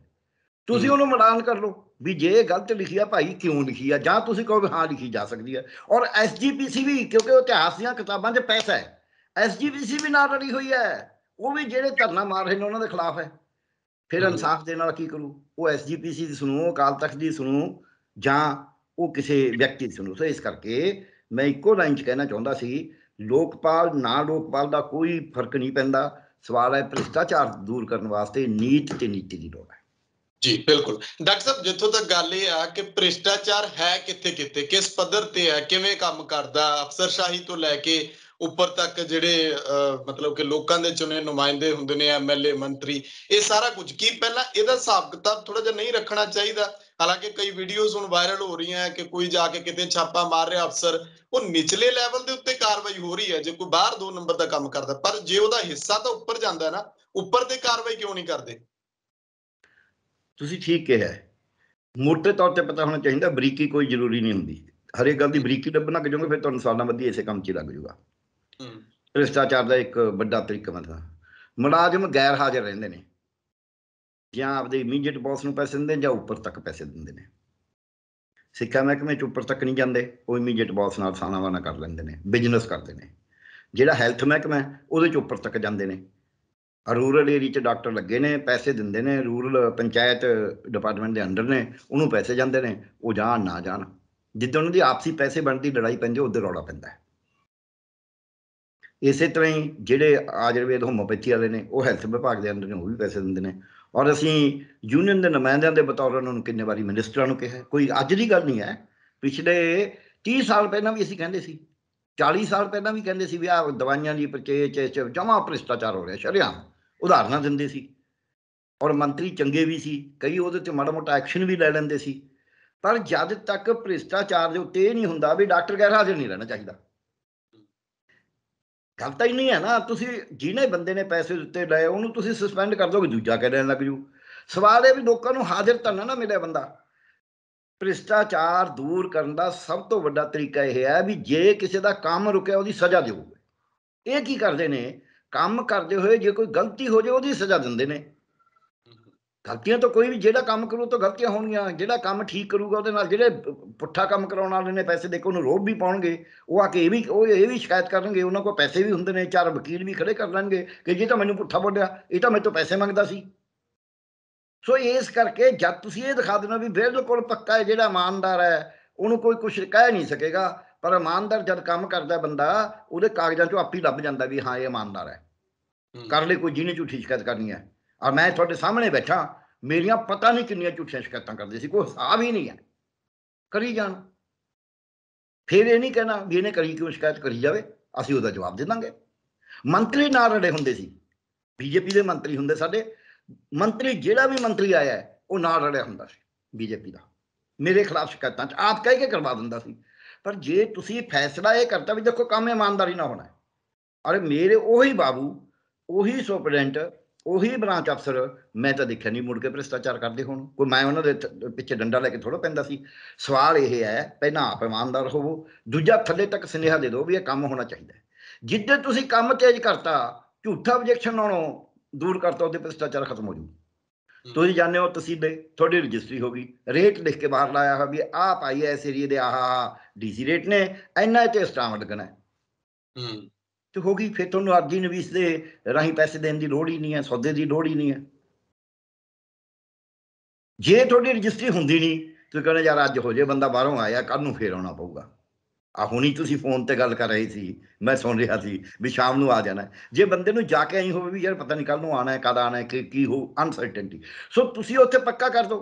ਤੁਸੀਂ ਉਹਨੂੰ ਮਡਾਨ ਕਰ ਲਓ ਵੀ ਜੇ ਇਹ ਗਲਤ ਲਿਖਿਆ ਭਾਈ ਕਿਉਂ ਲਿਖੀ ਆ ਜਾਂ ਤੁਸੀਂ ਕਹੋ ਵੀ ਹਾਂ ਲਿਖੀ ਜਾ ਸਕਦੀ ਹੈ ਔਰ ਐਸਜੀਪੀਸੀ ਵੀ ਕਿਉਂਕਿ ਉਹ ਇਤਿਹਾਸ ਦੀਆਂ ਕਿਤਾਬਾਂ 'ਚ ਪੈਸਾ ਹੈ ਐਸਜੀਪੀਸੀ ਵੀ ਨਾਲ ਰਲੀ ਹੋਈ ਹੈ ਉਹ ਵੀ ਜਿਹੜੇ ਧਰਨਾ ਮਾਰ ਰਹੇ ਨੇ ਉਹਨਾਂ ਦੇ ਖਿਲਾਫ ਹੈ ਫਿਰ ਇਨਸਾਫ ਦੇ ਨਾਲ ਕੀ ਕਰੂ ਉਹ ਐਸਜੀਪੀਸੀ ਦੀ ਸੁਣੋ ਅਕਾਲ ਤਖਤ ਦੀ ਸੁਣੋ ਜਾਂ ਉਹ ਕਿਸੇ ਵਿਅਕਤੀ ਦੀ ਸੁਣੋ ਸੋ ਇਸ ਕਰਕੇ ਮੈਂ ਇੱਕੋ ਲਾਈਨ 'ਚ ਕਹਿਣਾ ਚਾਹੁੰਦਾ ਸੀ ਲੋਕਪਾਲ ਨਾ ਲੋਕਪਾਲ ਦਾ ਕੋਈ ਫਰਕ ਨਹੀਂ ਪੈਂਦਾ ਸਵਾਲ ਹੈ ਭ੍ਰਿਸ਼ਟਾਚਾਰ ਦੂਰ ਕਰਨ ਵਾਸਤੇ ਨੀਤ ਤੇ ਨੀਤੀ ਦੀ ਲੋੜ ਹੈ ਜੀ ਬਿਲਕੁਲ ਡਾਕਟਰ ਸਾਹਿਬ ਜਿੱਥੋਂ ਤੱਕ ਗੱਲ ਇਹ ਆ ਕਿ ਭ੍ਰਿਸ਼ਟਾਚਾਰ ਹੈ ਕਿੱਥੇ ਕਿੱਥੇ ਕਿਸ ਪੱਧਰ ਤੇ ਹੈ ਕਿਵੇਂ ਕੰਮ ਕਰਦਾ ਅਫਸਰਸ਼ਾਹੀ ਤੋਂ ਲੈ ਕੇ ਉੱਪਰ ਤੱਕ ਜਿਹੜੇ ਮਤਲਬ ਕਿ ਲੋਕਾਂ ਦੇ ਚੁਣੇ ਨੁਮਾਇੰਦੇ ਹੁੰਦੇ ਨੇ ਐਮਐਲਏ ਮੰਤਰੀ ਇਹ ਸਾਰਾ ਕੁਝ ਕੀ ਪਹਿਲਾਂ ਇਹਦਾ ਹਿਸਾਬ ਕਿਤਾਬ ਥੋੜਾ ਜਿਹਾ ਨਹੀਂ ਰੱਖਣਾ ਚਾਹੀਦਾ ਹਾਲਾਂਕਿ ਕਈ ਵੀਡੀਓਜ਼ ਹੁਣ ਵਾਇਰਲ ਹੋ ਰਹੀਆਂ ਕਿ ਕੋਈ ਜਾ ਕੇ ਕਿਤੇ ਛਾਪਾ ਮਾਰ ਰਿਹਾ ਅਫਸਰ ਉਹ ਨਿਚਲੇ ਲੈਵਲ ਦੇ ਉੱਤੇ ਕਾਰਵਾਈ ਹੋ ਰਹੀ ਹੈ ਜੇ ਕੋਈ ਬਾਹਰ 2 ਨੰਬਰ ਦਾ ਕੰਮ ਕਰਦਾ ਪਰ ਜੇ ਉਹਦਾ ਹਿੱਸਾ ਤਾਂ ਉੱਪਰ ਜਾਂਦਾ ਨਾ ਉੱਪਰ ਤੇ ਕਾਰਵਾਈ ਕਿਉਂ ਨਹੀਂ ਕਰਦੇ ਤੁਸੀਂ ਠੀਕ ਕਿਹਾ ਮੋਟੇ ਤੌਰ ਤੇ ਪਤਾ ਹੋਣਾ ਚਾਹੀਦਾ ਬਰੀਕੀ ਕੋਈ ਜ਼ਰੂਰੀ ਨਹੀਂ ਹੁੰਦੀ ਹਰ ਇੱਕ ਗੱਲ ਦੀ ਬਰੀਕੀ ਲੱਭਣਾ ਕਿ ਜੋਗੇ ਫਿਰ ਤੁਹਾਨੂੰ ਸਾਲਾਂ ਵਧੀਆ ਇਸੇ ਕੰਮ 'ਚ ਲੱਗ ਜਾਊਗਾ ਭ੍ਰਿਸ਼ਟਾਚਾਰ ਦਾ ਇੱਕ ਵੱਡਾ ਤਰੀਕਾ ਮਤਲਬ ਮੁਲਾਜ਼ਮ ਗੈਰ ਹਾਜ਼ਰ ਰਹਿੰਦੇ ਨੇ ਜਾਂ ਆਪਦੇ ਇਮੀਡੀਏਟ ਬੌਸ ਨੂੰ ਪੈਸੇ ਦਿੰਦੇ ਜਾਂ ਉੱਪਰ ਤੱਕ ਪੈਸੇ ਦਿੰਦੇ ਨੇ ਸਿੱਖਿਆ ਮਹਿਕਮੇ ਚ ਉੱਪਰ ਤੱਕ ਨਹੀਂ ਜਾਂਦੇ ਉਹ ਇਮੀਡੀਏਟ ਬੌਸ ਨਾਲ ਵਾਣਾ ਕਰ ਲੈਂਦੇ ਨੇ ਬਿਜ਼ਨਸ ਕਰਦੇ ਨੇ ਜਿਹੜਾ ਹੈਲਥ ਮਹਿਕਮਾ ਉਹਦੇ ਚ ਉੱਪਰ ਤੱਕ ਜਾਂਦੇ ਨੇ ਰੂਰਲ ਏਰੀਆ 'ਚ ਡਾਕਟਰ ਲੱਗੇ ਨੇ ਪੈਸੇ ਦਿੰਦੇ ਨੇ ਰੂਰਲ ਪੰਚਾਇਤ ਡਿਪਾਰਟਮੈਂਟ ਦੇ ਅੰਡਰ ਨੇ ਉਹਨੂੰ ਪੈਸੇ ਜਾਂਦੇ ਨੇ ਉਹ ਜਾਣ ਨਾ ਜਾਣ ਜਿੱਦਾਂ ਉਹਨਾਂ ਦੀ ਆਪਸੀ ਪੈਸੇ ਬਣਦੀ ਲੜਾਈ ਪੈਂਦੀ ਉਧਰ ਰੌਲਾ ਪੈਂਦਾ ਇਸੇ ਤਰ੍ਹਾਂ ਹੀ ਜਿਹੜੇ ਆਯੁਰਵੇਦ ਹੋਮੋਪੈਥੀ ਵਾਲੇ ਨੇ ਉਹ ਹੈਲਥ ਵਿਭਾਗ ਦੇ ਅੰਦਰ ਨੇ ਉਹ ਵੀ ਪੈਸੇ ਦਿੰਦੇ ਨੇ ਔਰ ਅਸੀਂ ਯੂਨੀਅਨ ਦੇ ਨੁਮਾਇੰਦਿਆਂ ਦੇ ਬਤੌਰ ਉਹਨਾਂ ਨੂੰ ਕਿੰਨੇ ਵਾਰੀ ਮਿਨਿਸਟਰਾਂ ਨੂੰ ਕਿਹਾ ਕੋਈ ਅੱਜ ਦੀ ਗੱਲ ਨਹੀਂ ਹੈ ਪਿਛਲੇ 30 ਸਾਲ ਪਹਿਲਾਂ ਵੀ ਅਸੀਂ ਕਹਿੰਦੇ ਸੀ 40 ਸਾਲ ਪਹਿਲਾਂ ਵੀ ਕਹਿੰਦੇ ਸੀ ਵੀ ਆ ਦਵਾਈਆਂ ਦੀ ਪਰਚੇਜ ਚ ਜਮਾ ਭ੍ਰਿਸ਼ਟਾਚਾਰ ਹੋ ਰਿਹਾ ਸ਼ਰਿਆਮ ਉਦਾਹਰਨਾਂ ਦਿੰਦੇ ਸੀ ਔਰ ਮੰਤਰੀ ਚੰਗੇ ਵੀ ਸੀ ਕਈ ਉਹਦੇ ਤੇ ਮਾੜਾ ਮੋਟਾ ਐਕਸ਼ਨ ਵੀ ਲੈ ਲੈਂਦੇ ਸੀ ਪਰ ਜਦ ਤੱਕ ਭ੍ਰਿਸ਼ਟਾਚਾਰ ਦੇ ਉੱਤੇ ਇਹ ਨਹੀਂ ਹੁੰਦਾ ਵੀ ਡਾਕਟਰ ਗੈਰ ਹਾਜ਼ਰ ਨਹੀਂ ਰਹਿਣਾ ਚਾਹੀਦਾ ਗੱਲ ਤਾਂ ਹੀ ਨਹੀਂ ਹੈ ਨਾ ਤੁਸੀਂ ਜਿਹਨੇ ਬੰਦੇ ਨੇ ਪੈਸੇ ਦਿੱਤੇ ਲਏ ਉਹਨੂੰ ਤੁਸੀਂ ਸਸਪੈਂਡ ਕਰ ਦੋਗੇ ਦੂਜਾ ਦੇਣ ਲੱਗ ਜੂ ਸਵਾਲ ਇਹ ਵੀ ਲੋਕਾਂ ਨੂੰ ਹਾਜ਼ਰ ਤਾਂ ਨਾ ਮਿਲੇ ਬੰਦਾ ਭ੍ਰਿਸ਼ਟਾਚਾਰ ਦੂਰ ਕਰਨ ਦਾ ਸਭ ਤੋਂ ਵੱਡਾ ਤਰੀਕਾ ਇਹ ਹੈ ਵੀ ਜੇ ਕਿਸੇ ਦਾ ਕੰਮ ਰੁਕਿਆ ਉਹਦੀ ਸਜ਼ਾ ਦਿਓ ਇਹ ਕੀ ਕਰਦੇ ਨੇ ਕੰਮ ਕਰਦੇ ਹੋਏ ਜੇ ਕੋਈ ਗਲਤੀ ਹੋ ਜਾਏ ਉਹਦੀ ਸਜ਼ਾ ਦਿੰਦੇ ਨੇ ਗਲਤੀਆਂ ਤਾਂ ਕੋਈ ਵੀ ਜਿਹੜਾ ਕੰਮ ਕਰੂ ਤਾਂ ਗਲਤੀਆਂ ਹੋਣਗੀਆਂ ਜਿਹੜਾ ਕੰਮ ਠੀਕ ਕਰੂਗਾ ਉਹਦੇ ਨਾਲ ਜਿਹੜੇ ਪੁੱਠਾ ਕੰਮ ਕਰਾਉਣ ਵਾਲੇ ਨੇ ਪੈਸੇ ਦੇ ਕੇ ਉਹਨੂੰ ਰੋਬ ਵੀ ਪਾਉਣਗੇ ਉਹ ਆ ਕੇ ਇਹ ਵੀ ਉਹ ਇਹ ਵੀ ਸ਼ਿਕਾਇਤ ਕਰਨਗੇ ਉਹਨਾਂ ਕੋਲ ਪੈਸੇ ਵੀ ਹੁੰਦੇ ਨੇ ਚਾਰ ਵਕੀਲ ਵੀ ਖੜੇ ਕਰ ਲੈਣਗੇ ਕਿ ਜੇ ਤਾਂ ਮੈਨੂੰ ਪੁੱਠਾ ਬੋਲਿਆ ਇਹ ਤਾਂ ਮੇਰੇ ਤੋਂ ਪੈਸੇ ਮੰਗਦਾ ਸੀ ਸੋ ਇਸ ਕਰਕੇ ਜਦ ਤੁਸੀਂ ਇਹ ਦਿਖਾ ਦੇਣਾ ਵੀ ਕੋਲ ਪੱਕਾ ਹੈ ਜਿਹੜਾ ਇਮਾਨਦਾਰ ਹੈ ਉਹਨੂੰ ਕੋਈ ਕੁਝ ਕਹਿ ਨਹੀਂ ਸਕੇਗਾ ਪਰ ਇਮਾਨਦਾਰ ਜਦ ਕੰਮ ਕਰਦਾ ਬੰਦਾ ਉਹਦੇ ਕਾਗਜ਼ਾਂ 'ਚੋਂ ਆਪੀ ਲੱਭ ਜਾਂਦਾ ਵੀ ਹਾਂ ਇਹ ਇਮਾਨਦਾਰ ਹੈ ਕਰ ਲਈ ਕੋਈ ਜਿਹਨੇ ਝੂਠੀ ਸ਼ਿਕਾਇਤ ਕਰਨੀ ਹੈ ਆ ਮੈਂ ਤੁਹਾਡੇ ਸਾਹਮਣੇ ਬੈਠਾ ਮੇਰੀਆਂ ਪਤਾ ਨਹੀਂ ਕਿੰਨੀਆਂ ਝੂਠੀਆਂ ਸ਼ਿਕਾਇਤਾਂ ਕਰਦੇ ਸੀ ਕੋਈ ਹਿਸਾਬ ਹੀ ਨਹੀਂ ਹੈ ਕਰੀ ਜਾਣ ਫਿਰ ਇਹ ਨਹੀਂ ਕਹਿਣਾ ਵੀ ਇਹਨੇ ਕਰੀ ਕਿਉਂ ਸ਼ਿਕਾਇਤ ਕਰੀ ਜਾਵੇ ਅਸੀਂ ਉਹਦਾ ਜਵਾਬ ਦੇ ਦਾਂਗੇ ਮੰਤਰੀ ਨਾਲ ਰੜੇ ਹੁੰਦੇ ਸੀ ਬੀਜੇਪੀ ਦੇ ਮੰਤਰੀ ਹੁੰਦੇ ਸਾਡੇ ਮੰਤਰੀ ਜਿਹੜਾ ਵੀ ਮੰਤਰੀ ਆਇਆ ਉਹ ਨਾਲ ਰੜਿਆ ਹੁੰਦਾ ਸੀ ਬੀਜੇਪੀ ਦਾ ਮੇਰੇ ਖਿਲਾਫ ਸ਼ਿਕਾਇਤਾਂ ਚ ਆਪ ਕਹਿ ਕੇ ਕਰਵਾ ਦਿੰਦਾ ਸੀ ਪਰ ਜੇ ਤੁਸੀਂ ਫੈਸਲਾ ਇਹ ਕਰਤਾ ਵੀ ਦੇਖੋ ਕੰਮ ਇਮਾਨਦਾਰੀ ਨਾਲ ਹੋਣਾ ਅਰੇ ਮੇਰੇ ਉਹੀ ਬਾਬੂ ਉਹੀ ਸੁਪਰਡੈਂਟ ਉਹੀ ਬ੍ਰਾਂਚ ਅਫਸਰ ਮੈਂ ਤਾਂ ਦੇਖਿਆ ਨਹੀਂ ਮੁੜ ਕੇ ਭ੍ਰਿਸ਼ਟਾਚਾਰ ਕਰਦੇ ਹੋਣ ਕੋਈ ਮੈਂ ਉਹਨਾਂ ਦੇ ਪਿੱਛੇ ਡੰਡਾ ਲੈ ਕੇ ਥੋੜਾ ਪੈਂਦਾ ਸੀ ਸਵਾਲ ਇਹ ਹੈ ਪਹਿਲਾਂ ਆਪ ਇਮਾਨਦਾਰ ਹੋਵੋ ਦੂਜਾ ਥੱਲੇ ਤੱਕ ਸਨੇਹਾ ਦੇ ਦਿਓ ਵੀ ਇਹ ਕੰਮ ਹੋਣਾ ਚਾਹੀਦਾ ਜਿੱਦੇ ਤੁਸੀਂ ਕੰਮ ਤੇਜ਼ ਕਰਤਾ ਝੂਠਾ ਆਬਜੈਕਸ਼ਨ ਨਾਲੋਂ ਦੂਰ ਕਰਤਾ ਉਹਦੇ ਭ੍ਰਿਸ਼ਟਾਚਾਰ ਖਤਮ ਹੋ ਜੂ ਤੁਸੀਂ ਜਾਣਦੇ ਹੋ ਤਸੀਦੇ ਤੁਹਾਡੀ ਰਜਿਸਟਰੀ ਹੋ ਗਈ ਰੇਟ ਲਿਖ ਕੇ ਬਾਹਰ ਲਾਇਆ ਹੋਇਆ ਵੀ ਆਹ ਪਾਈ ਐ ਇਸ ਏਰੀਏ ਦੇ ਆਹ ਡੀਸੀ ਰੇਟ ਨੇ ਇੰਨਾ ਤੇ ਸਟਾਮ ਲੱਗਣਾ ਹੂੰ ਤੇ ਹੋ ਗਈ ਫਿਰ ਤੁਹਾਨੂੰ ਅਰਜੀ ਨਵੀਸ ਦੇ ਰਾਹੀਂ ਪੈਸੇ ਦੇਣ ਦੀ ਲੋੜ ਹੀ ਨਹੀਂ ਐ ਸੌਦੇ ਦੀ ਲੋੜ ਹੀ ਨਹੀਂ ਐ ਜੇ ਤੁਹਾਡੀ ਰਜਿਸਟਰੀ ਹੁੰਦੀ ਨਹੀਂ ਤੁਸੀਂ ਕਹਿੰਦੇ ਯਾਰ ਅੱਜ ਹੋ ਜੇ ਬੰਦਾ ਬਾਹਰੋਂ ਆਇਆ ਕੱਲ ਨੂੰ ਫੇਰ ਆਉਣਾ ਪਊਗਾ ਆ ਹੁਣੀ ਤੁਸੀਂ ਫੋਨ ਤੇ ਗੱਲ ਕਰ ਰਹੀ ਸੀ ਮੈਂ ਸੁਣ ਰਿਹਾ ਸੀ ਵੀ ਸ਼ਾਮ ਨੂੰ ਆ ਜਾਣਾ ਜੇ ਬੰਦੇ ਨੂੰ ਜਾ ਕੇ ਆਈ ਹੋਵੇ ਵੀ ਯਾਰ ਪਤਾ ਨਹੀਂ ਕੱਲ ਨੂੰ ਆਣਾ ਹੈ ਕਦ ਆਣਾ ਹੈ ਕਿ ਕੀ ਹੋ ਅਨਸਰਟਨਟੀ ਸੋ ਤੁਸੀਂ ਉੱਥੇ ਪੱਕਾ ਕਰ ਦਿਓ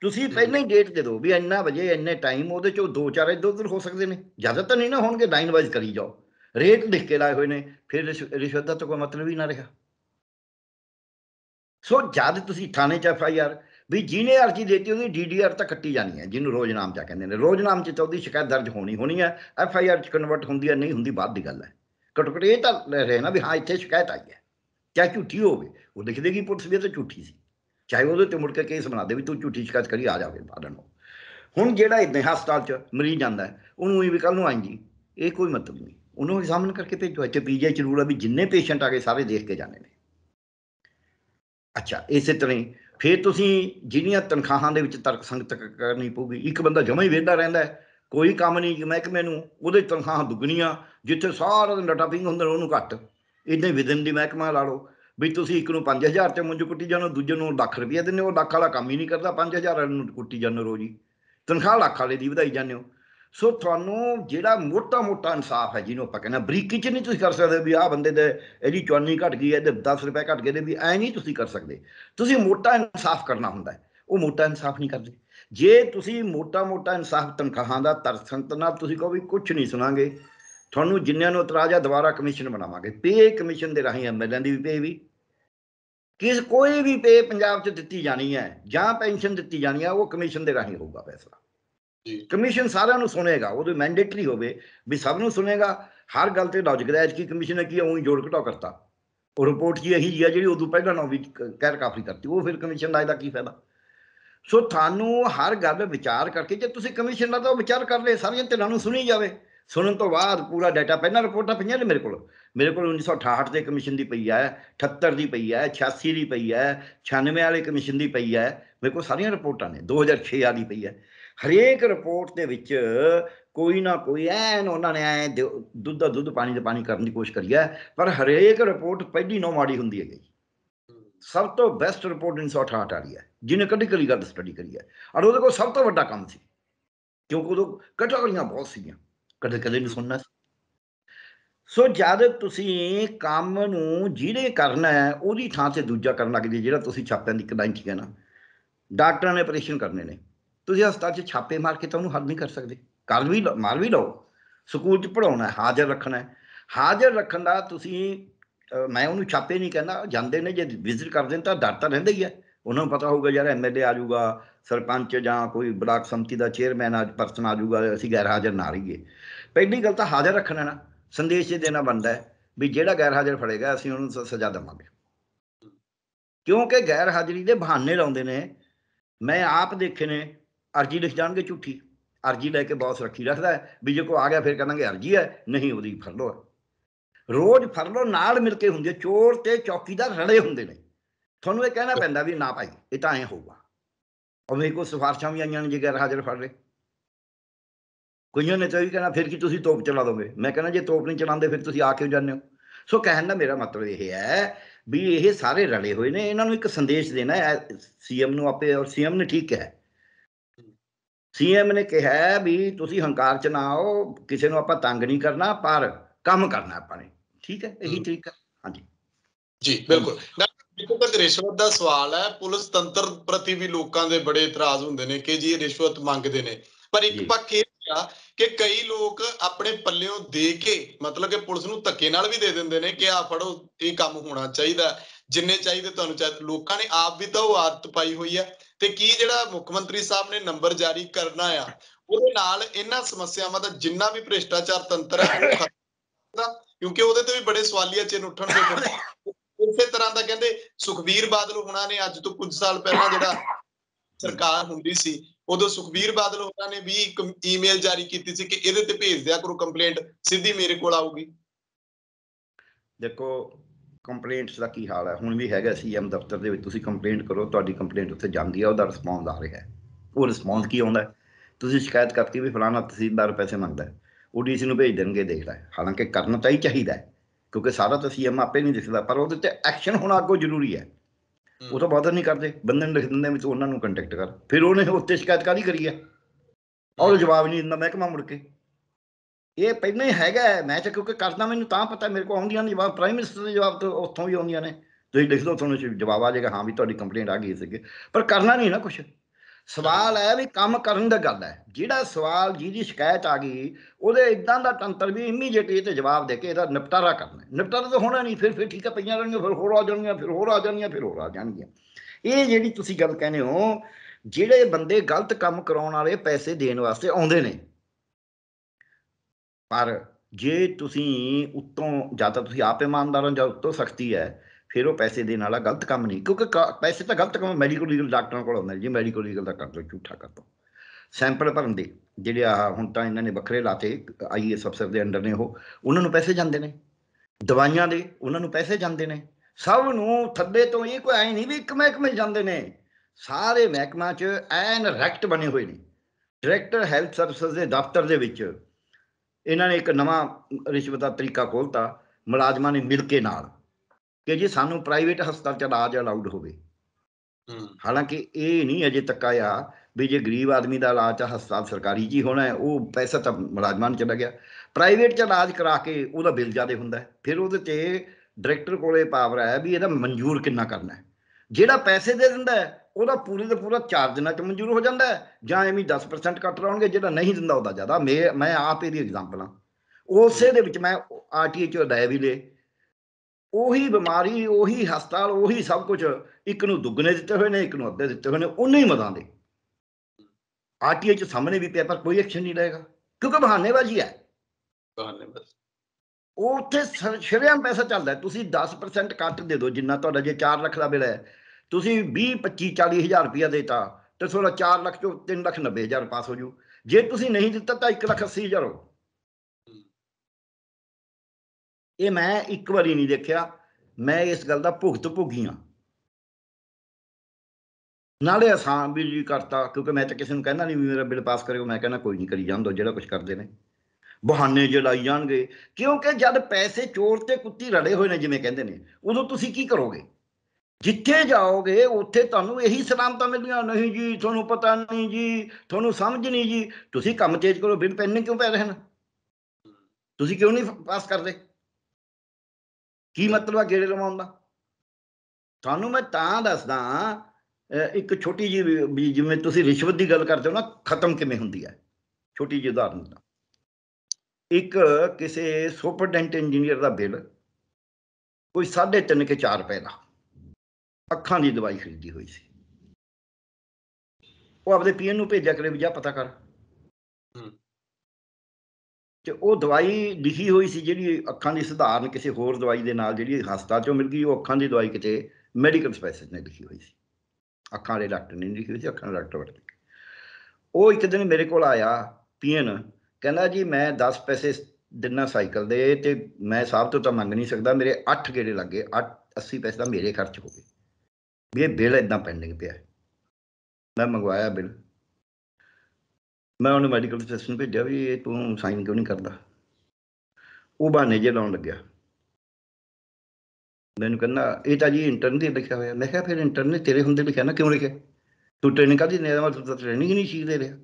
ਤੁਸੀਂ ਪਹਿਲਾਂ ਹੀ ਡੇਟ ਦੇ ਦਿਓ ਵੀ ਇੰਨਾ ਵਜੇ ਇੰਨੇ ਟਾਈਮ ਉਹਦੇ ਚੋਂ ਦੋ ਚਾਰ ਇਧਰ ਉਧਰ ਹੋ ਸਕਦੇ ਨੇ ਜ਼ਿਆਦਾ ਤਾਂ ਨਹੀਂ ਨਾ ਹੋਣਗੇ 9 ਵਾਈਜ਼ ਕਰੀ ਜਾਓ ਰੇਟ ਲਿਖ ਕੇ ਲਾਏ ਹੋਏ ਨੇ ਫਿਰ ਰਿਸ਼ਵਤ ਦਾ ਤਾਂ ਕੋਈ ਮਤਲਬ ਹੀ ਨਾ ਰਿਹਾ ਸੋ ਜਦ ਤੁਸੀਂ ਥਾਣੇ ਚ ਐਫ ਆਈ ਆਰ ਵੀ ਜਿਹਨੇ ਅਰਜੀ ਦਿੱਤੀ ਉਹਦੀ ਡੀਡੀਆਰ ਤਾਂ ਕੱਟੀ ਜਾਣੀ ਹੈ ਜਿਹਨੂੰ ਰੋਜ਼ਨਾਮ ਚਾ ਕਹਿੰਦੇ ਨੇ ਰੋਜ਼ਨਾਮ ਚ ਤਾਂ ਉਹਦੀ ਸ਼ਿਕਾਇਤ ਦਰਜ ਹੋਣੀ ਹੋਣੀ ਹੈ ਐਫ ਆਈ ਆਰ ਚ ਕਨਵਰਟ ਹੁੰਦੀ ਹੈ ਨਹੀਂ ਹੁੰਦੀ ਬਾਅਦ ਦੀ ਗੱਲ ਹੈ ਘੱਟੋ ਇਹ ਤਾਂ ਲੈ ਰਹੇ ਨਾ ਵੀ ਹਾਂ ਇੱਥੇ ਸ਼ਿਕਾਇਤ ਆਈ ਹੈ ਚਾਹੇ ਝੂਠੀ ਹੋਵੇ ਉਹ ਲਿਖ ਦੇਗੀ ਪੁਲਿਸ ਵੀ ਤਾਂ ਝੂਠੀ ਸੀ ਚਾਹੇ ਉਹਦੇ ਤੇ ਮੁੜ ਕੇ ਕੇਸ ਬਣਾ ਦੇ ਵੀ ਤੂੰ ਝੂਠੀ ਸ਼ਿਕਾਇਤ ਕਰੀ ਆ ਜਾਵੇ ਬਾਦਨ ਨੂੰ ਹੁਣ ਜਿਹੜਾ ਇਦਾਂ ਹਸਪਤਾਲ ਚ ਮਰੀਜ਼ ਜਾਂਦਾ ਉਹਨੂੰ ਵੀ ਕੱਲ ਨੂੰ ਆਂਜੀ ਇਹ ਕੋਈ ਮਤਲਬ ਨਹੀਂ ਉਹਨੂੰ ਐਗਜ਼ਾਮਿਨ ਕਰਕੇ ਭੇਜੋ ਇੱਥੇ ਪੀਜੀ ਚ ਜ਼ਰੂਰ ਆ ਵੀ ਜਿੰਨੇ ਪੇਸ਼ੈਂਟ ਆ ਗਏ ਸਾਰੇ ਦੇਖ ਕੇ ਜਾਣੇ ਨੇ ਅੱਛਾ ਇਸੇ ਤਰ੍ਹਾਂ ਫਿਰ ਤੁਸੀਂ ਜਿਹੜੀਆਂ ਤਨਖਾਹਾਂ ਦੇ ਵਿੱਚ ਤਰਕ ਸੰਗਤ ਕਰਨੀ ਪਊਗੀ ਇੱਕ ਬੰਦਾ ਜਮਾ ਹੀ ਵੇਦਾ ਰਹਿੰਦਾ ਕੋਈ ਕੰਮ ਨਹੀਂ ਮੈਂ ਕਿ ਮੈਨੂੰ ਉਹਦੇ ਤਨਖਾਹਾਂ ਦੁੱਗਣੀਆਂ ਜਿੱਥੇ ਸਾਰਾ ਦਿਨ ਡਾਟਾ ਪਿੰਗ ਹੁੰਦਾ ਉਹਨੂੰ ਘੱਟ ਇਦਾਂ ਵਿਦਨ ਦੀ ਮਹਿਕਮਾ ਲਾ ਲਓ ਵੀ ਤੁਸੀਂ ਇੱਕ ਨੂੰ 5000 ਤੇ ਮੁੰਜ ਕੁੱਟੀ ਜਾਣਾ ਦੂਜੇ ਨੂੰ ਲੱਖ ਰੁਪਏ ਦਿੰਨੇ ਉਹ ਲੱਖ ਵਾਲਾ ਕੰਮ ਹੀ ਨਹੀਂ ਕਰਦਾ 5000 ਨੂੰ ਕੁੱਟੀ ਜਾਣਾ ਰੋਜੀ ਤਨਖਾਹ ਲੱਖ ਵਾਲੇ ਦੀ ਵਧਾਈ ਜਾਂਦੇ ਹੋ ਸੋ ਤੁਹਾਨੂੰ ਜਿਹੜਾ ਮੋਟਾ-ਮੋਟਾ ਇਨਸਾਫ ਹੈ ਜਿਹਨੂੰ ਆਪਾਂ ਕਹਿੰਦੇ ਬਰੀਕੀ 'ਚ ਨਹੀਂ ਤੁਸੀਂ ਕਰ ਸਕਦੇ ਵੀ ਆਹ ਬੰਦੇ ਦੇ ਇਹਦੀ ਚੌਨੀ ਘਟ ਗਈ ਹੈ ਤੇ 10 ਰੁਪਏ ਘਟ ਗਏ ਨੇ ਵੀ ਐ ਨਹੀਂ ਤੁਸੀਂ ਕਰ ਸਕਦੇ ਤੁਸੀਂ ਮੋਟਾ ਇਨਸਾਫ ਕਰਨਾ ਹੁੰਦਾ ਹੈ ਉਹ ਮੋਟਾ ਇਨਸਾਫ ਨਹੀਂ ਕਰਦੇ ਜੇ ਤੁਸੀਂ ਮੋਟਾ-ਮੋਟਾ ਇਨਸਾਫ ਤਨਖਾਹਾਂ ਦਾ ਤਰਸੰਤ ਨਾਲ ਤੁਸੀਂ ਕਹੋ ਵੀ ਕੁਝ ਨਹੀਂ ਸੁਣਾਂਗੇ ਤੁਹਾਨੂੰ ਜਿੰਨਿਆਂ ਨੂੰ ਇਤਰਾਜਾ ਦੁਬਾਰਾ ਕਮਿਸ਼ਨ ਬਣਾਵਾਂਗੇ ਪੇ ਕਮਿਸ਼ਨ ਦੇ ਰਾਹੀਂ ਐਮਐਲ ਦੀ ਵੀ ਪੇ ਵੀ ਕਿਸ ਕੋਈ ਵੀ ਪੇ ਪੰਜਾਬ 'ਚ ਦਿੱਤੀ ਜਾਣੀ ਹੈ ਜਾਂ ਪੈਨਸ਼ਨ ਦਿੱਤੀ ਜਾਣੀ ਹੈ ਉਹ ਕਮਿਸ਼ਨ ਦੇ ਰਾਹੀਂ ਹੋਊਗਾ ਫੈਸਲਾ ਕਮਿਸ਼ਨ ਸਾਰਿਆਂ ਨੂੰ ਸੁਣੇਗਾ ਉਹ ਤੇ ਮੈਂਡੇਟਰੀ ਹੋਵੇ ਵੀ ਸਭ ਨੂੰ ਸੁਣੇਗਾ ਹਰ ਗੱਲ ਤੇ ਲੌਜਿਕ ਦਾ ਕੀ ਕਮਿਸ਼ਨ ਨੇ ਕੀ ਉਹੀ ਜੋੜ ਘਟਾ ਕਰਤਾ ਉਹ ਰਿਪੋਰਟ ਕੀ ਇਹੀ ਹੈ ਜਿਹੜੀ ਉਦੋਂ ਪਹਿਲਾਂ ਨਾ ਵੀ ਕਹਿਰ ਕਾਫੀ ਕਰਤੀ ਉਹ ਫਿਰ ਕਮਿਸ਼ਨ ਦਾ ਇਹਦਾ ਕੀ ਫਾਇਦਾ ਸੋ ਤੁਹਾਨੂੰ ਹਰ ਗੱਲ ਵਿਚਾਰ ਕਰਕੇ ਜੇ ਤੁਸੀਂ ਕਮਿਸ਼ਨ ਦਾ ਤਾਂ ਵਿਚਾਰ ਕਰ ਲੈ ਸਾਰੀਆਂ ਤੇ ਨੂੰ ਸੁਣੀ ਜਾਵੇ ਸੁਣਨ ਤੋਂ ਬਾਅਦ ਪੂਰਾ ਡਾਟਾ ਪਹਿਲਾਂ ਰਿਪੋਰਟਾਂ ਪਈਆਂ ਨੇ ਮੇਰੇ ਕੋਲ ਮੇਰੇ ਕੋਲ 1968 ਦੇ ਕਮਿਸ਼ਨ ਦੀ ਪਈ ਹੈ 78 ਦੀ ਪਈ ਹੈ 86 ਦੀ ਪਈ ਹੈ 96 ਵਾਲੇ ਕਮਿਸ਼ਨ ਦੀ ਪਈ ਹੈ ਮੇਰੇ ਕੋਲ ਸਾਰੀਆਂ ਰਿਪੋਰਟਾਂ ਨੇ 2006 ਵਾਲੀ ਪਈ ਹੈ ਹਰੇਕ ਰਿਪੋਰਟ ਦੇ ਵਿੱਚ ਕੋਈ ਨਾ ਕੋਈ ਐਨ ਉਹਨਾਂ ਨੇ ਐ ਦੁੱਧ ਦਾ ਦੁੱਧ ਪਾਣੀ ਦਾ ਪਾਣੀ ਕਰਨ ਦੀ ਕੋਸ਼ਿਸ਼ ਕਰੀ ਹੈ ਪਰ ਹਰੇਕ ਰਿਪੋਰਟ ਪਹਿਲੀ ਨੋ ਮਾੜੀ ਹੁੰਦੀ ਹੈ ਸਭ ਤੋਂ ਬੈਸਟ ਰਿਪੋਰਟ 68 ਆ ਰਹੀ ਹੈ ਜਿਹਨੇ ਕਟੀਕਲੀ ਗੱਲ ਸਟੱਡੀ ਕਰੀ ਹੈ ਔਰ ਉਹਦੇ ਕੋਲ ਸਭ ਤੋਂ ਵੱਡਾ ਕੰਮ ਸੀ ਕਿਉਂਕਿ ਉਦੋਂ ਕਟਾਕਲੀਆਂ ਬਹੁਤ ਸੀਆਂ ਕਦੇ ਕਦੇ ਨਹੀਂ ਸੁਣਨਾ ਸੋ ਜਦ ਤੁਸੀਂ ਕੰਮ ਨੂੰ ਜਿਹੜੇ ਕਰਨਾ ਹੈ ਉਹਦੀ ਥਾਂ ਤੇ ਦੂਜਾ ਕਰਨ ਲੱਗਦੇ ਜਿਹੜਾ ਤੁਸੀਂ ਛਾਪਿਆਂ ਦੀ ਕਦਾਂ ਠੀਕ ਹੈ ਨਾ ਡਾਕਟਰਾਂ ਨੇ ਆਪਰੇਸ਼ਨ ਕਰਨੇ ਨੇ ਤੁਸੀਂ ਹਸਪਤਾਲ 'ਚ ਛਾਪੇ ਮਾਰ ਕੇ ਤਾਂ ਉਹਨੂੰ ਹੱਲ ਨਹੀਂ ਕਰ ਸਕਦੇ ਕੱਲ ਵੀ ਮਾਰ ਵੀ ਲਓ ਸਕੂਲ 'ਚ ਪੜਾਉਣਾ ਹਾਜ਼ਰ ਰੱਖਣਾ ਹਾਜ਼ਰ ਰੱਖਣ ਦਾ ਤੁਸੀਂ ਮੈਂ ਉਹਨੂੰ ਛਾਪੇ ਨਹੀਂ ਕਹਿੰਦਾ ਜਾਂਦੇ ਨੇ ਜੇ ਵਿਜ਼ਿਟ ਕਰਦੇ ਦੇਣ ਤਾਂ ਡਰ ਤਾਂ ਰਹਿੰਦਾ ਹੀ ਹੈ ਉਹਨਾਂ ਨੂੰ ਪਤਾ ਹੋਊਗਾ ਯਾਰ ਐਮਐਲਏ ਆ ਜਾਊਗਾ ਸਰਪੰਚ ਜਾਂ ਕੋਈ ਬਲਾਕ ਸੰਮਤੀ ਦਾ ਚੇਅਰਮੈਨ ਅੱਜ ਪਰਸਨ ਆ ਜਾਊਗਾ ਅਸੀਂ ਗੈਰ ਹਾਜ਼ਰ ਨਾ ਰਹੀਏ ਪਹਿਲੀ ਗੱਲ ਤਾਂ ਹਾਜ਼ਰ ਰੱਖਣਾ ਨਾ ਸੰਦੇਸ਼ ਇਹ ਦੇਣਾ ਬੰਦਾ ਹੈ ਵੀ ਜਿਹੜਾ ਗੈਰ ਹਾਜ਼ਰ ਫੜੇਗਾ ਅਸੀਂ ਉਹਨੂੰ ਸਜ਼ਾ ਦੇਵਾਂਗੇ ਕਿਉਂਕਿ ਗੈਰ ਹਾਜ਼ਰੀ ਦੇ ਬਹਾਨੇ ਲਾਉਂਦੇ ਨੇ ਮੈਂ ਆਪ ਦੇਖੇ ਨੇ ਅਰਜੀ ਲਿਖ ਜਾਣਗੇ ਝੂਠੀ ਅਰਜੀ ਲੈ ਕੇ ਬੌਸ ਰੱਖੀ ਰੱਖਦਾ ਵੀ ਜੇ ਕੋ ਆ ਗਿਆ ਫਿਰ ਕਹਾਂਗੇ ਅਰਜੀ ਹੈ ਨਹੀਂ ਉਹਦੀ ਫੜ ਲੋ ਰੋਜ਼ ਲੋ ਨਾਲ ਮਿਲ ਕੇ ਹੁੰਦੀ ਚੋਰ ਤੇ ਚੌਕੀਦਾਰ ਰਲੇ ਹੁੰਦੇ ਨੇ ਤੁਹਾਨੂੰ ਇਹ ਕਹਿਣਾ ਪੈਂਦਾ ਵੀ ਨਾ ਭਾਈ ਇਹ ਤਾਂ ਐ ਹੋਊਗਾ ਉਹ ਕੋ ਸਫਾਰਸ਼ਾਂ ਵੀ ਆਈਆਂ ਨੇ ਜੇ ਗੈਰ ਹਾਜ਼ਰ ਫੜ ਲੇ ਕੋਈਆਂ ਨੇ ਤਾਂ ਵੀ ਕਹਿਣਾ ਫਿਰ ਕੀ ਤੁਸੀਂ ਤੋਪ ਚਲਾ ਦੋਗੇ ਮੈਂ ਕਹਿੰਦਾ ਜੇ ਤੋਪ ਨਹੀਂ ਚਲਾਉਂਦੇ ਫਿਰ ਤੁਸੀਂ ਆ ਕਿਉਂ ਜਾਂਦੇ ਹੋ ਸੋ ਕਹਿਣ ਦਾ ਮੇਰਾ ਮਤਲਬ ਇਹ ਹੈ ਵੀ ਇਹ ਸਾਰੇ ਰਲੇ ਹੋਏ ਨੇ ਇਹਨਾਂ ਨੂੰ ਇੱਕ ਸੰਦੇਸ਼ ਦੇਣਾ ਹੈ ਸੀਐਮ ਨੂੰ ਆਪੇ ਔਰ ਸੀਐਮ ਨੇ ਠੀਕ ਹੈ ਸੀਐਮ ਨੇ ਕਿਹਾ ਵੀ ਤੁਸੀਂ ਹੰਕਾਰ ਚ ਨਾ ਆਓ ਕਿਸੇ ਨੂੰ ਆਪਾਂ ਤੰਗ ਨਹੀਂ ਕਰਨਾ ਪਰ ਕੰਮ ਕਰਨਾ ਆਪਾਂ ਨੇ ਠੀਕ ਹੈ ਇਹੀ ਤਰੀਕਾ ਹਾਂਜੀ ਜੀ ਬਿਲਕੁਲ ਜਿੱਥੋਂ ਤਾਂ ਰਿਸ਼ਵਤ ਦਾ ਸਵਾਲ ਹੈ ਪੁਲਿਸ ਤੰਤਰ ਪ੍ਰਤੀ ਵੀ ਲੋਕਾਂ ਦੇ ਬੜੇ ਇਤਰਾਜ਼ ਹੁੰਦੇ ਨੇ ਕਿ ਜੀ ਇਹ ਰਿਸ਼ਵਤ ਮੰਗਦੇ ਨੇ ਪਰ ਇੱਕ ਪੱਖ ਇਹ ਆ ਕਿ ਕਈ ਲੋਕ ਆਪਣੇ ਪੱਲਿਓਂ ਦੇ ਕੇ ਮਤਲਬ ਕਿ ਪੁਲਿਸ ਨੂੰ ਧੱਕੇ ਨਾਲ ਵੀ ਦੇ ਦਿੰਦੇ ਨੇ ਕਿ ਆ ਫੜੋ ਇਹ ਕੰਮ ਹੋਣਾ ਚਾਹੀਦਾ ਜਿੰਨੇ ਚਾਹੀਦੇ ਤੁਹਾਨੂੰ ਚਾਹੀਦੇ ਲੋਕਾਂ ਨੇ ਆਪ ਵੀ ਤਾਂ ਉਹ ਆਦਤ ਪਾਈ ਹੋਈ ਹੈ ਤੇ ਕੀ ਜਿਹੜਾ ਮੁੱਖ ਮੰਤਰੀ ਸਾਹਿਬ ਨੇ ਨੰਬਰ ਜਾਰੀ ਕਰਨਾ ਆ ਉਹਦੇ ਨਾਲ ਇਹਨਾਂ ਸਮੱਸਿਆਵਾਂ ਦਾ ਜਿੰਨਾ ਵੀ ਭ੍ਰਿਸ਼ਟਾਚਾਰ ਤੰਤਰ ਹੈ ਉਹ ਖਤਮ ਕਿਉਂਕਿ ਉਹਦੇ ਤੇ ਵੀ ਬੜੇ ਸਵਾਲੀਆ ਚਿੰਨ ਉੱਠਣ ਦੇ ਉਸੇ ਤਰ੍ਹਾਂ ਦਾ ਕਹਿੰਦੇ ਸੁਖਵੀਰ ਬਾਦਲ ਹੋਣਾ ਨੇ ਅੱਜ ਤੋਂ ਕੁਝ ਸਾਲ ਪਹਿਲਾਂ ਜਿਹੜਾ ਸਰਕਾਰ ਹੁੰਦੀ ਸੀ ਉਦੋਂ ਸੁਖਵੀਰ ਬਾਦਲ ਹੋਣਾ ਨੇ ਵੀ ਇੱਕ ਈਮੇਲ ਜਾਰੀ ਕੀਤੀ ਸੀ ਕਿ ਇਹਦੇ ਤੇ ਭੇਜ ਦਿਆ ਕਰੋ ਕੰਪਲੇਂਟ ਸਿੱਧੀ ਮੇਰੇ ਕੋਲ ਆਊਗੀ ਦੇਖੋ ਕੰਪਲੇਂਟਸ ਦਾ ਕੀ ਹਾਲ ਹੈ ਹੁਣ ਵੀ ਹੈਗਾ ਸੀਐਮ ਦਫ਼ਤਰ ਦੇ ਵਿੱਚ ਤੁਸੀਂ ਕੰਪਲੇਂਟ ਕਰੋ ਤੁਹਾਡੀ ਕੰਪਲੇਂਟ ਉੱਥੇ ਜਾਂਦੀ ਹੈ ਉਹਦਾ ਰਿਸਪੌਂਸ ਆ ਰਿਹਾ ਹੈ ਉਹ ਰਿਸਪੌਂਸ ਕੀ ਆਉਂਦਾ ਤੁਸੀਂ ਸ਼ਿਕਾਇਤ ਕਰਤੀ ਵੀ ਫਲਾਣਾ ਤਹਿਸੀਲਦਾਰ ਪੈਸੇ ਮੰਗਦਾ ਉਹ ਡੀਸੀ ਨੂੰ ਭੇਜ ਦੇਣਗੇ ਦੇਖਦਾ ਹਾਲਾਂਕਿ ਕਰਨਾ ਤਾਂ ਹੀ ਚਾਹੀਦਾ ਕਿਉਂਕਿ ਸਾਰਾ ਤਾਂ ਸੀਐਮ ਆਪੇ ਨਹੀਂ ਦਿਖਦਾ ਪਰ ਉਹਦੇ ਤੇ ਐਕਸ਼ਨ ਹੋਣਾ ਅੱਗੋਂ ਜ਼ਰੂਰੀ ਹੈ ਉਹ ਤਾਂ ਬਾਦਰ ਨਹੀਂ ਕਰਦੇ ਬੰਦੇ ਨੂੰ ਲਿਖ ਦਿੰਦੇ ਵਿੱਚ ਉਹਨਾਂ ਨੂੰ ਕੰਟੈਕਟ ਕਰ ਫਿਰ ਉਹਨੇ ਉੱਤੇ ਸ਼ਿਕਾਇਤ ਕਾਦੀ ਕਰੀ ਹੈ ਔਰ ਜਵਾਬ ਨਹੀਂ ਦਿੰਦਾ ਮਹਿਕਮਾ ਮੁੜ ਕੇ ਇਹ ਪਹਿਲਾਂ ਹੀ ਹੈਗਾ ਮੈਂ ਤਾਂ ਕਿਉਂਕਿ ਕਰਦਾ ਮੈਨੂੰ ਤਾਂ ਪਤਾ ਮੇਰੇ ਕੋਲ ਆਉਂਦੀਆਂ ਨੇ ਜਵਾਬ ਪ੍ਰਾਈਮ ਮਿਨਿਸਟਰ ਦੇ ਜਵਾਬ ਤੋਂ ਉੱਥੋਂ ਵੀ ਆਉਂਦੀਆਂ ਨੇ ਤੁਸੀਂ ਲਿਖ ਲਓ ਤੁਹਾਨੂੰ ਜਵਾਬ ਆ ਜਾਏਗਾ ਹਾਂ ਵੀ ਤੁਹਾਡੀ ਕੰਪਲੇਂਟ ਆ ਗਈ ਸੀਗੇ ਪਰ ਕਰਨਾ ਨਹੀਂ ਨਾ ਕੁਝ ਸਵਾਲ ਹੈ ਵੀ ਕੰਮ ਕਰਨ ਦਾ ਗੱਲ ਹੈ ਜਿਹੜਾ ਸਵਾਲ ਜਿਹਦੀ ਸ਼ਿਕਾਇਤ ਆ ਗਈ ਉਹਦੇ ਇਦਾਂ ਦਾ ਤੰਤਰ ਵੀ ਇਮੀਡੀਏਟਲੀ ਤੇ ਜਵਾਬ ਦੇ ਕੇ ਇਹਦਾ ਨਿਪਟਾਰਾ ਕਰਨਾ ਨਿਪਟਾਰਾ ਤਾਂ ਹੋਣਾ ਨਹੀਂ ਫਿਰ ਫਿਰ ਠੀਕ ਹੈ ਪਈਆਂ ਰਹਿਣਗੀਆਂ ਫਿਰ ਹੋਰ ਆ ਜਾਣਗੀਆਂ ਫਿਰ ਹੋਰ ਆ ਜਾਣਗੀਆਂ ਫਿਰ ਹੋਰ ਆ ਜਾਣਗੀਆਂ ਇਹ ਜਿਹੜੀ ਤੁਸੀਂ ਗੱਲ ਕਹਿੰਦੇ ਹੋ ਜਿਹੜੇ ਬੰਦੇ ਗਲਤ ਕੰਮ ਕਰਾਉਣ ਵਾਲੇ ਪੈਸੇ ਦੇਣ ਵਾਸਤੇ ਆਉਂਦੇ ਨੇ ਪਰ ਜੇ ਤੁਸੀਂ ਉਤੋਂ ਜਾਂ ਤਾਂ ਤੁਸੀਂ ਆਪ ਇਮਾਨਦਾਰ ਹੋ ਜਾਂ ਉਤੋਂ ਸਖਤੀ ਹੈ ਫਿਰ ਉਹ ਪੈਸੇ ਦੇਣ ਵਾਲਾ ਗਲਤ ਕੰਮ ਨਹੀਂ ਕਿਉਂਕਿ ਪੈਸੇ ਤਾਂ ਗਲਤ ਕੰਮ ਮੈਡੀਕਲ ਲੀਗਲ ਡਾਕਟਰਾਂ ਕੋਲ ਹੁੰਦਾ ਜੀ ਮੈਡੀਕਲ ਲੀਗਲ ਦਾ ਕਰਦੇ ਝੂਠਾ ਕਰਦੇ ਸੈਂਪਲ ਭਰਨ ਦੇ ਜਿਹੜੇ ਆ ਹੁਣ ਤਾਂ ਇਹਨਾਂ ਨੇ ਵੱਖਰੇ ਲਾਤੇ ਆਈਏ ਸਬਸਰ ਦੇ ਅੰਡਰ ਨੇ ਉਹ ਉਹਨਾਂ ਨੂੰ ਪੈਸੇ ਜਾਂਦੇ ਨੇ ਦਵਾਈਆਂ ਦੇ ਉਹਨਾਂ ਨੂੰ ਪੈਸੇ ਜਾਂਦੇ ਨੇ ਸਭ ਨੂੰ ਥੱਲੇ ਤੋਂ ਇਹ ਕੋਈ ਐ ਨਹੀਂ ਵੀ ਇੱਕ ਮਹਿਕਮੇ ਜਾਂਦੇ ਨੇ ਸਾਰੇ ਮਹਿਕਮਾ 'ਚ ਐਨ ਰੈਕਟ ਬਣੇ ਹੋਏ ਨੇ ਡਾਇਰੈਕਟਰ ਹੈਲਥ ਸਰਵਿਸਿਜ਼ ਦੇ ਦਫ਼ਤਰ ਦੇ ਵਿੱਚ ਇਹਨਾਂ ਨੇ ਇੱਕ ਨਵਾਂ ਰਿਸ਼ਵਤ ਦਾ ਤਰੀਕਾ ਖੋਲਤਾ ਮੁਲਾਜ਼ਮਾਂ ਨੇ ਮਿਲ ਕੇ ਨਾਲ ਕਿ ਜੀ ਸਾਨੂੰ ਪ੍ਰਾਈਵੇਟ ਹਸਪਤਾਲ ਚ ਇਲਾਜ ਅਲਾਉਡ ਹੋਵੇ ਹਾਲਾਂਕਿ ਇਹ ਨਹੀਂ ਅਜੇ ਤੱਕ ਆਇਆ ਵੀ ਜੇ ਗਰੀਬ ਆਦਮੀ ਦਾ ਇਲਾਜ ਹਸਪਤਾਲ ਸਰਕਾਰੀ ਜੀ ਹੋਣਾ ਹੈ ਉਹ ਪੈਸਾ ਤਾਂ ਮੁਲਾਜ਼ਮਾਂ ਨੂੰ ਚਲਾ ਗਿਆ ਪ੍ਰਾਈਵੇਟ ਚ ਇਲਾਜ ਕਰਾ ਕੇ ਉਹਦਾ ਬਿੱਲ ਜ਼ਿਆਦਾ ਹੁੰਦਾ ਫਿਰ ਉਹਦੇ ਤੇ ਡਾਇਰੈਕਟਰ ਕੋਲੇ ਪਾਵਰ ਆਇਆ ਵੀ ਇਹਦਾ ਮਨਜ਼ੂਰ ਕਿੰਨਾ ਕਰਨਾ ਹੈ ਜਿਹੜਾ ਪੈਸੇ ਦੇ ਦਿੰਦਾ ਹੈ ਉਹਦਾ ਪੂਰੇ ਦਾ ਪੂਰਾ ਚਾਰ ਦਿਨਾਂ ਚ ਮਨਜ਼ੂਰ ਹੋ ਜਾਂਦਾ ਜਾਂ ਐਵੇਂ 10% ਕੱਟ ਲਾਉਣਗੇ ਜਿਹੜਾ ਨਹੀਂ ਦਿੰਦਾ ਉਹਦਾ ਜ਼ਿਆਦਾ ਮੈਂ ਮੈਂ ਆਪ ਇਹਦੀ ਐਗਜ਼ਾਮਪਲ ਆ ਉਸੇ ਦੇ ਵਿੱਚ ਮੈਂ ਆਰਟੀਐਚ ਚ ਦਾਇ ਵੀ ਲੇ ਉਹੀ ਬਿਮਾਰੀ ਉਹੀ ਹਸਪਤਾਲ ਉਹੀ ਸਭ ਕੁਝ ਇੱਕ ਨੂੰ ਦੁੱਗਣੇ ਦਿੱਤੇ ਹੋਏ ਨੇ ਇੱਕ ਨੂੰ ਅੱਧੇ ਦਿੱਤੇ ਹੋਏ ਨੇ ਉਹਨੇ ਹੀ ਮਦਾਂ ਦੇ ਆਰਟੀਐਚ ਚ ਸਾਹਮਣੇ ਵੀ ਪੇਪਰ ਕੋਈ ਐਕਸ਼ਨ ਨਹੀਂ ਲਏਗਾ ਕਿਉਂਕਿ ਬਹਾਨੇਬਾਜ਼ੀ ਹੈ ਬਹਾਨੇਬਾਜ਼ੀ ਉਹ ਉੱਥੇ ਸ਼ਰਿਆਂ ਪੈਸਾ ਚੱਲਦਾ ਤੁਸੀਂ 10% ਕੱਟ ਦੇ ਦਿਓ ਜਿੰਨਾ ਤੁਹਾਡਾ ਜੇ 4 ਲੱਖ ਦਾ ਬਿਲ ਹੈ ਤੁਸੀਂ 20 25 40 ਹਜ਼ਾਰ ਰੁਪਇਆ ਦੇਤਾ ਤੇ ਤੁਹਾਡਾ 4 ਲੱਖ ਚੋਂ 3 ਲੱਖ 90 ਹਜ਼ਾਰ ਪਾਸ ਹੋ ਜੂ ਜੇ ਤੁਸੀਂ ਨਹੀਂ ਦਿੱਤਾ ਤਾਂ 1 ਲੱਖ 80 ਹਜ਼ਾਰ ਹੋ ਇਹ ਮੈਂ ਇੱਕ ਵਾਰੀ ਨਹੀਂ ਦੇਖਿਆ ਮੈਂ ਇਸ ਗੱਲ ਦਾ ਭੁਗਤ ਭੁਗੀ ਆ ਨਾਲੇ ਆਸਾਂ ਵੀ ਜੀ ਕਰਤਾ ਕਿਉਂਕਿ ਮੈਂ ਤਾਂ ਕਿਸੇ ਨੂੰ ਕਹਿੰਦਾ ਨਹੀਂ ਮੇਰਾ ਬਿੱਲ ਪਾਸ ਕਰਿਓ ਮੈਂ ਕਹਿੰਦਾ ਕੋਈ ਨਹੀਂ ਕਰੀ ਜਾਂਦੋ ਜਿਹੜਾ ਕੁਝ ਕਰਦੇ ਨੇ ਬਹਾਨੇ ਜੜਾਈ ਜਾਣਗੇ ਕਿਉਂਕਿ ਜਦ ਪੈਸੇ ਚੋਰ ਤੇ ਕੁੱਤੀ ਰੜੇ ਹੋਏ ਨੇ ਜਿਵੇਂ ਕਹਿੰਦੇ ਨੇ ਉਦੋਂ ਤੁਸੀਂ ਕੀ ਕਰੋਗੇ ਜਿੱਥੇ ਜਾਓਗੇ ਉੱਥੇ ਤੁਹਾਨੂੰ ਇਹੀ ਸਲਾਮਤਾ ਮਿਲੀਆਂ ਨਹੀਂ ਜੀ ਤੁਹਾਨੂੰ ਪਤਾ ਨਹੀਂ ਜੀ ਤੁਹਾਨੂੰ ਸਮਝ ਨਹੀਂ ਜੀ ਤੁਸੀਂ ਕੰਮ ਚੇਂਜ ਕਰੋ ਬਿਨ ਪੈਨ ਕਿਉਂ ਪੈ ਰਹੇ ਹਨ ਤੁਸੀਂ ਕਿਉਂ ਨਹੀਂ ਪਾਸ ਕਰਦੇ ਕੀ ਮਤਲਬ ਆ ਗੇੜੇ ਲਵਾਉਣ ਦਾ ਤੁਹਾਨੂੰ ਮੈਂ ਤਾਂ ਦੱਸਦਾ ਇੱਕ ਛੋਟੀ ਜੀ ਜਿਵੇਂ ਤੁਸੀਂ ਰਿਸ਼ਵਤ ਦੀ ਗੱਲ ਕਰਦੇ ਹੋ ਨਾ ਖਤਮ ਕਿਵੇਂ ਹੁੰਦੀ ਹੈ ਛੋਟੀ ਜੀ ਉਦਾਹਰਨ ਦਾ ਇੱਕ ਕਿਸੇ ਸੁਪਰਡੈਂਟ ਇੰਜੀਨੀਅਰ ਦਾ ਬਿੱਲ ਕੋਈ 3.5 ਕੇ 4 ਰੁਪਏ ਦਾ ਅੱਖਾਂ ਦੀ ਦਵਾਈ ਖਰੀਦੀ ਹੋਈ ਸੀ ਉਹ ਆਪਣੇ ਪੀਐਨ ਨੂੰ ਭੇਜਿਆ ਕਰੇ ਵੀ ਜਾ ਪਤਾ ਕਰ ਤੇ ਉਹ ਦਵਾਈ ਲਿਖੀ ਹੋਈ ਸੀ ਜਿਹੜੀ ਅੱਖਾਂ ਦੀ ਸਧਾਰਨ ਕਿਸੇ ਹੋਰ ਦਵਾਈ ਦੇ ਨਾਲ ਜਿਹੜੀ ਹਸਪਤਾਲ ਚੋਂ ਮਿਲ ਗਈ ਉਹ ਅੱਖਾਂ ਦੀ ਦਵਾਈ ਕਿਤੇ ਮੈਡੀਕਲ ਸਪੈਸ਼ਲਿਸਟ ਨੇ ਲਿਖੀ ਹੋਈ ਸੀ ਅੱਖਾਂ ਦੇ ਡਾਕਟਰ ਨੇ ਲਿਖੀ ਹੋਈ ਸੀ ਅੱਖਾਂ ਦੇ ਡਾਕਟਰ ਵਰਤੇ ਉਹ ਇੱਕ ਦਿਨ ਮੇਰੇ ਕੋਲ ਆਇਆ ਪੀਨ ਕਹਿੰਦਾ ਜੀ ਮੈਂ 10 ਪੈਸੇ ਦਿਨਾ ਸਾਈਕਲ ਦੇ ਤੇ ਮੈਂ ਸਾਹਿਬ ਤੋਂ ਤਾਂ ਮੰਗ ਨਹੀਂ ਸਕਦਾ ਮੇਰੇ 8 ਗੇੜੇ ਲੱਗੇ 8 80 ਪੈਸੇ ਦਾ ਮੇਰੇ ਖਰਚ ਹੋ ਗਏ ਵੀ ਇਹ ਬਿੱਲ ਇਦਾਂ ਪੈਂਡਿੰਗ ਪਿਆ ਮੈਂ ਮੰਗਵਾਇਆ ਬਿੱਲ ਮੈਂ ਉਹਨੂੰ ਮੈਡੀਕਲ ਅਸਿਸਟੈਂਟ ਭੇਜਿਆ ਵੀ ਇਹ ਤੂੰ ਸਾਈਨ ਕਿਉਂ ਨਹੀਂ ਕਰਦਾ ਉਹ ਬਹਾਨੇ ਜੇ ਲਾਉਣ ਲੱਗਿਆ ਮੈਨੂੰ ਕਹਿੰਦਾ ਇਹ ਤਾਂ ਜੀ ਇੰਟਰਨ ਤੇ ਲਿਖਿਆ ਹੋਇਆ ਮੈਂ ਕਿਹਾ ਫਿਰ ਇੰਟਰਨ ਨੇ ਤੇਰੇ ਹੁੰਦੇ ਲਿਖਿਆ ਨਾ ਕਿਉਂ ਲਿਖਿਆ ਤੂੰ ਟ੍ਰੇਨਿੰਗ ਕਰਦੀ ਨੇ ਮੈਂ ਤੂੰ ਟ੍ਰੇਨਿੰਗ ਨਹੀਂ ਸੀ ਦੇ ਰਿਹਾ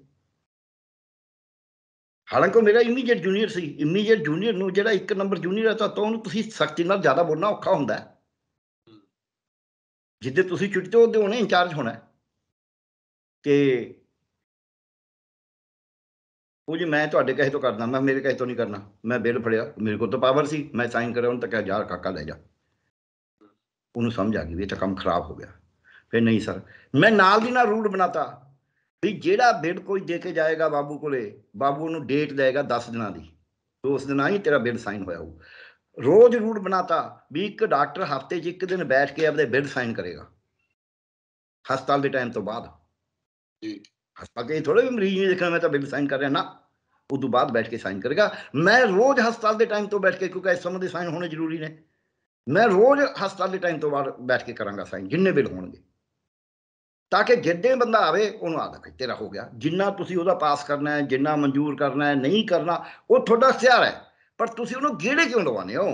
ਹਾਲਾਂਕਿ ਮੇਰਾ ਇਮੀਡੀਏਟ ਜੂਨੀਅਰ ਸੀ ਇਮੀਡੀਏਟ ਜੂਨੀਅਰ ਨੂੰ ਜਿਹੜਾ ਇੱਕ ਨੰਬਰ ਜੂਨੀਅਰ ਹੈ ਤਾਂ ਉਹਨੂੰ ਤੁਸੀਂ ਸਖਤੀ ਨਾਲ ਜ਼ਿਆਦਾ ਬੋਲਣਾ ਔਖਾ ਹੁੰਦਾ ਹੈ ਜਿੱਦੇ ਤੁਸੀਂ ਛੁੱਟੀ ਤੇ ਉਹਦੇ ਉਹਨੇ ਇੰਚਾਰਜ ਹੋਣਾ ਤੇ ਉਹ ਜੀ ਮੈਂ ਤੁਹਾਡੇ ਕਹੇ ਤੋਂ ਕਰਦਾ ਮੈਂ ਮੇਰੇ ਕਹੇ ਤੋਂ ਨਹੀਂ ਕਰਨਾ ਮੈਂ ਬਿੱਲ ਫੜਿਆ ਮੇਰੇ ਕੋਲ ਤਾਂ ਪਾਵਰ ਸੀ ਮੈਂ ਸਾਈਨ ਕਰਿਆ ਉਹਨਾਂ ਤਾਂ ਕਿਹਾ ਯਾਰ ਕਾਕਾ ਲੈ ਜਾ ਉਹਨੂੰ ਸਮਝ ਆ ਗਈ ਵੀ ਤਾਂ ਕੰਮ ਖਰਾਬ ਹੋ ਗਿਆ ਫਿਰ ਨਹੀਂ ਸਰ ਮੈਂ ਨਾਲ ਦੀ ਨਾਲ ਰੂਲ ਬਣਾਤਾ ਵੀ ਜਿਹੜਾ ਬਿੱਲ ਕੋਈ ਦੇ ਕੇ ਜਾਏਗਾ ਬਾਬੂ ਕੋਲੇ ਬਾਬੂ ਨੂੰ ਡੇਟ ਦੇਗਾ 10 ਦਿਨਾਂ ਦੀ ਉਸ ਦਿਨਾਂ ਹੀ ਤੇਰਾ ਬਿੱਲ ਸਾਈਨ ਹੋਇਆ ਹੋਊ ਰੋਜ਼ ਰੂਟ ਬਣਾਤਾ ਵੀ ਇੱਕ ਡਾਕਟਰ ਹਫਤੇ 'ਚ ਇੱਕ ਦਿਨ ਬੈਠ ਕੇ ਆਪਦੇ ਬਿੱਲ ਸਾਈਨ ਕਰੇਗਾ ਹਸਪਤਾਲ ਦੇ ਟਾਈਮ ਤੋਂ ਬਾਅਦ ਜੀ ਹਸਪਤਾਲ ਕੇ ਥੋੜੇ ਵੀ ਮਰੀਜ਼ ਨਹੀਂ ਦੇਖਣਾ ਮੈਂ ਤਾਂ ਬਿੱਲ ਸਾਈਨ ਕਰ ਰਿਹਾ ਨਾ ਉਸ ਤੋਂ ਬਾਅਦ ਬੈਠ ਕੇ ਸਾਈਨ ਕਰੇਗਾ ਮੈਂ ਰੋਜ਼ ਹਸਪਤਾਲ ਦੇ ਟਾਈਮ ਤੋਂ ਬੈਠ ਕੇ ਕਿਉਂਕਿ ਇਸ ਸਮੇਂ ਦੇ ਸਾਈਨ ਹੋਣੇ ਜ਼ਰੂਰੀ ਨੇ ਮੈਂ ਰੋਜ਼ ਹਸਪਤਾਲ ਦੇ ਟਾਈਮ ਤੋਂ ਬਾਅਦ ਬੈਠ ਕੇ ਕਰਾਂਗਾ ਸਾਈਨ ਜਿੰਨੇ ਬਿੱਲ ਹੋਣਗੇ ਤਾਂ ਕਿ ਜਿੱਦੇ ਬੰਦਾ ਆਵੇ ਉਹਨੂੰ ਆਦਾ ਕਿ ਤੇਰਾ ਹੋ ਗਿਆ ਜਿੰਨਾ ਤੁਸੀਂ ਉਹਦਾ ਪਾਸ ਕਰਨਾ ਹੈ ਜਿੰਨਾ ਮਨਜ਼ੂਰ ਕਰਨਾ ਹੈ ਨਹੀਂ ਕਰਨਾ ਉਹ ਤੁਹਾਡਾ ਸਿਆਰ ਹੈ ਪਰ ਤੁਸੀਂ ਉਹਨੂੰ ਗੇੜੇ ਕਿਉਂ ਲਵਾਨੇ ਹੋ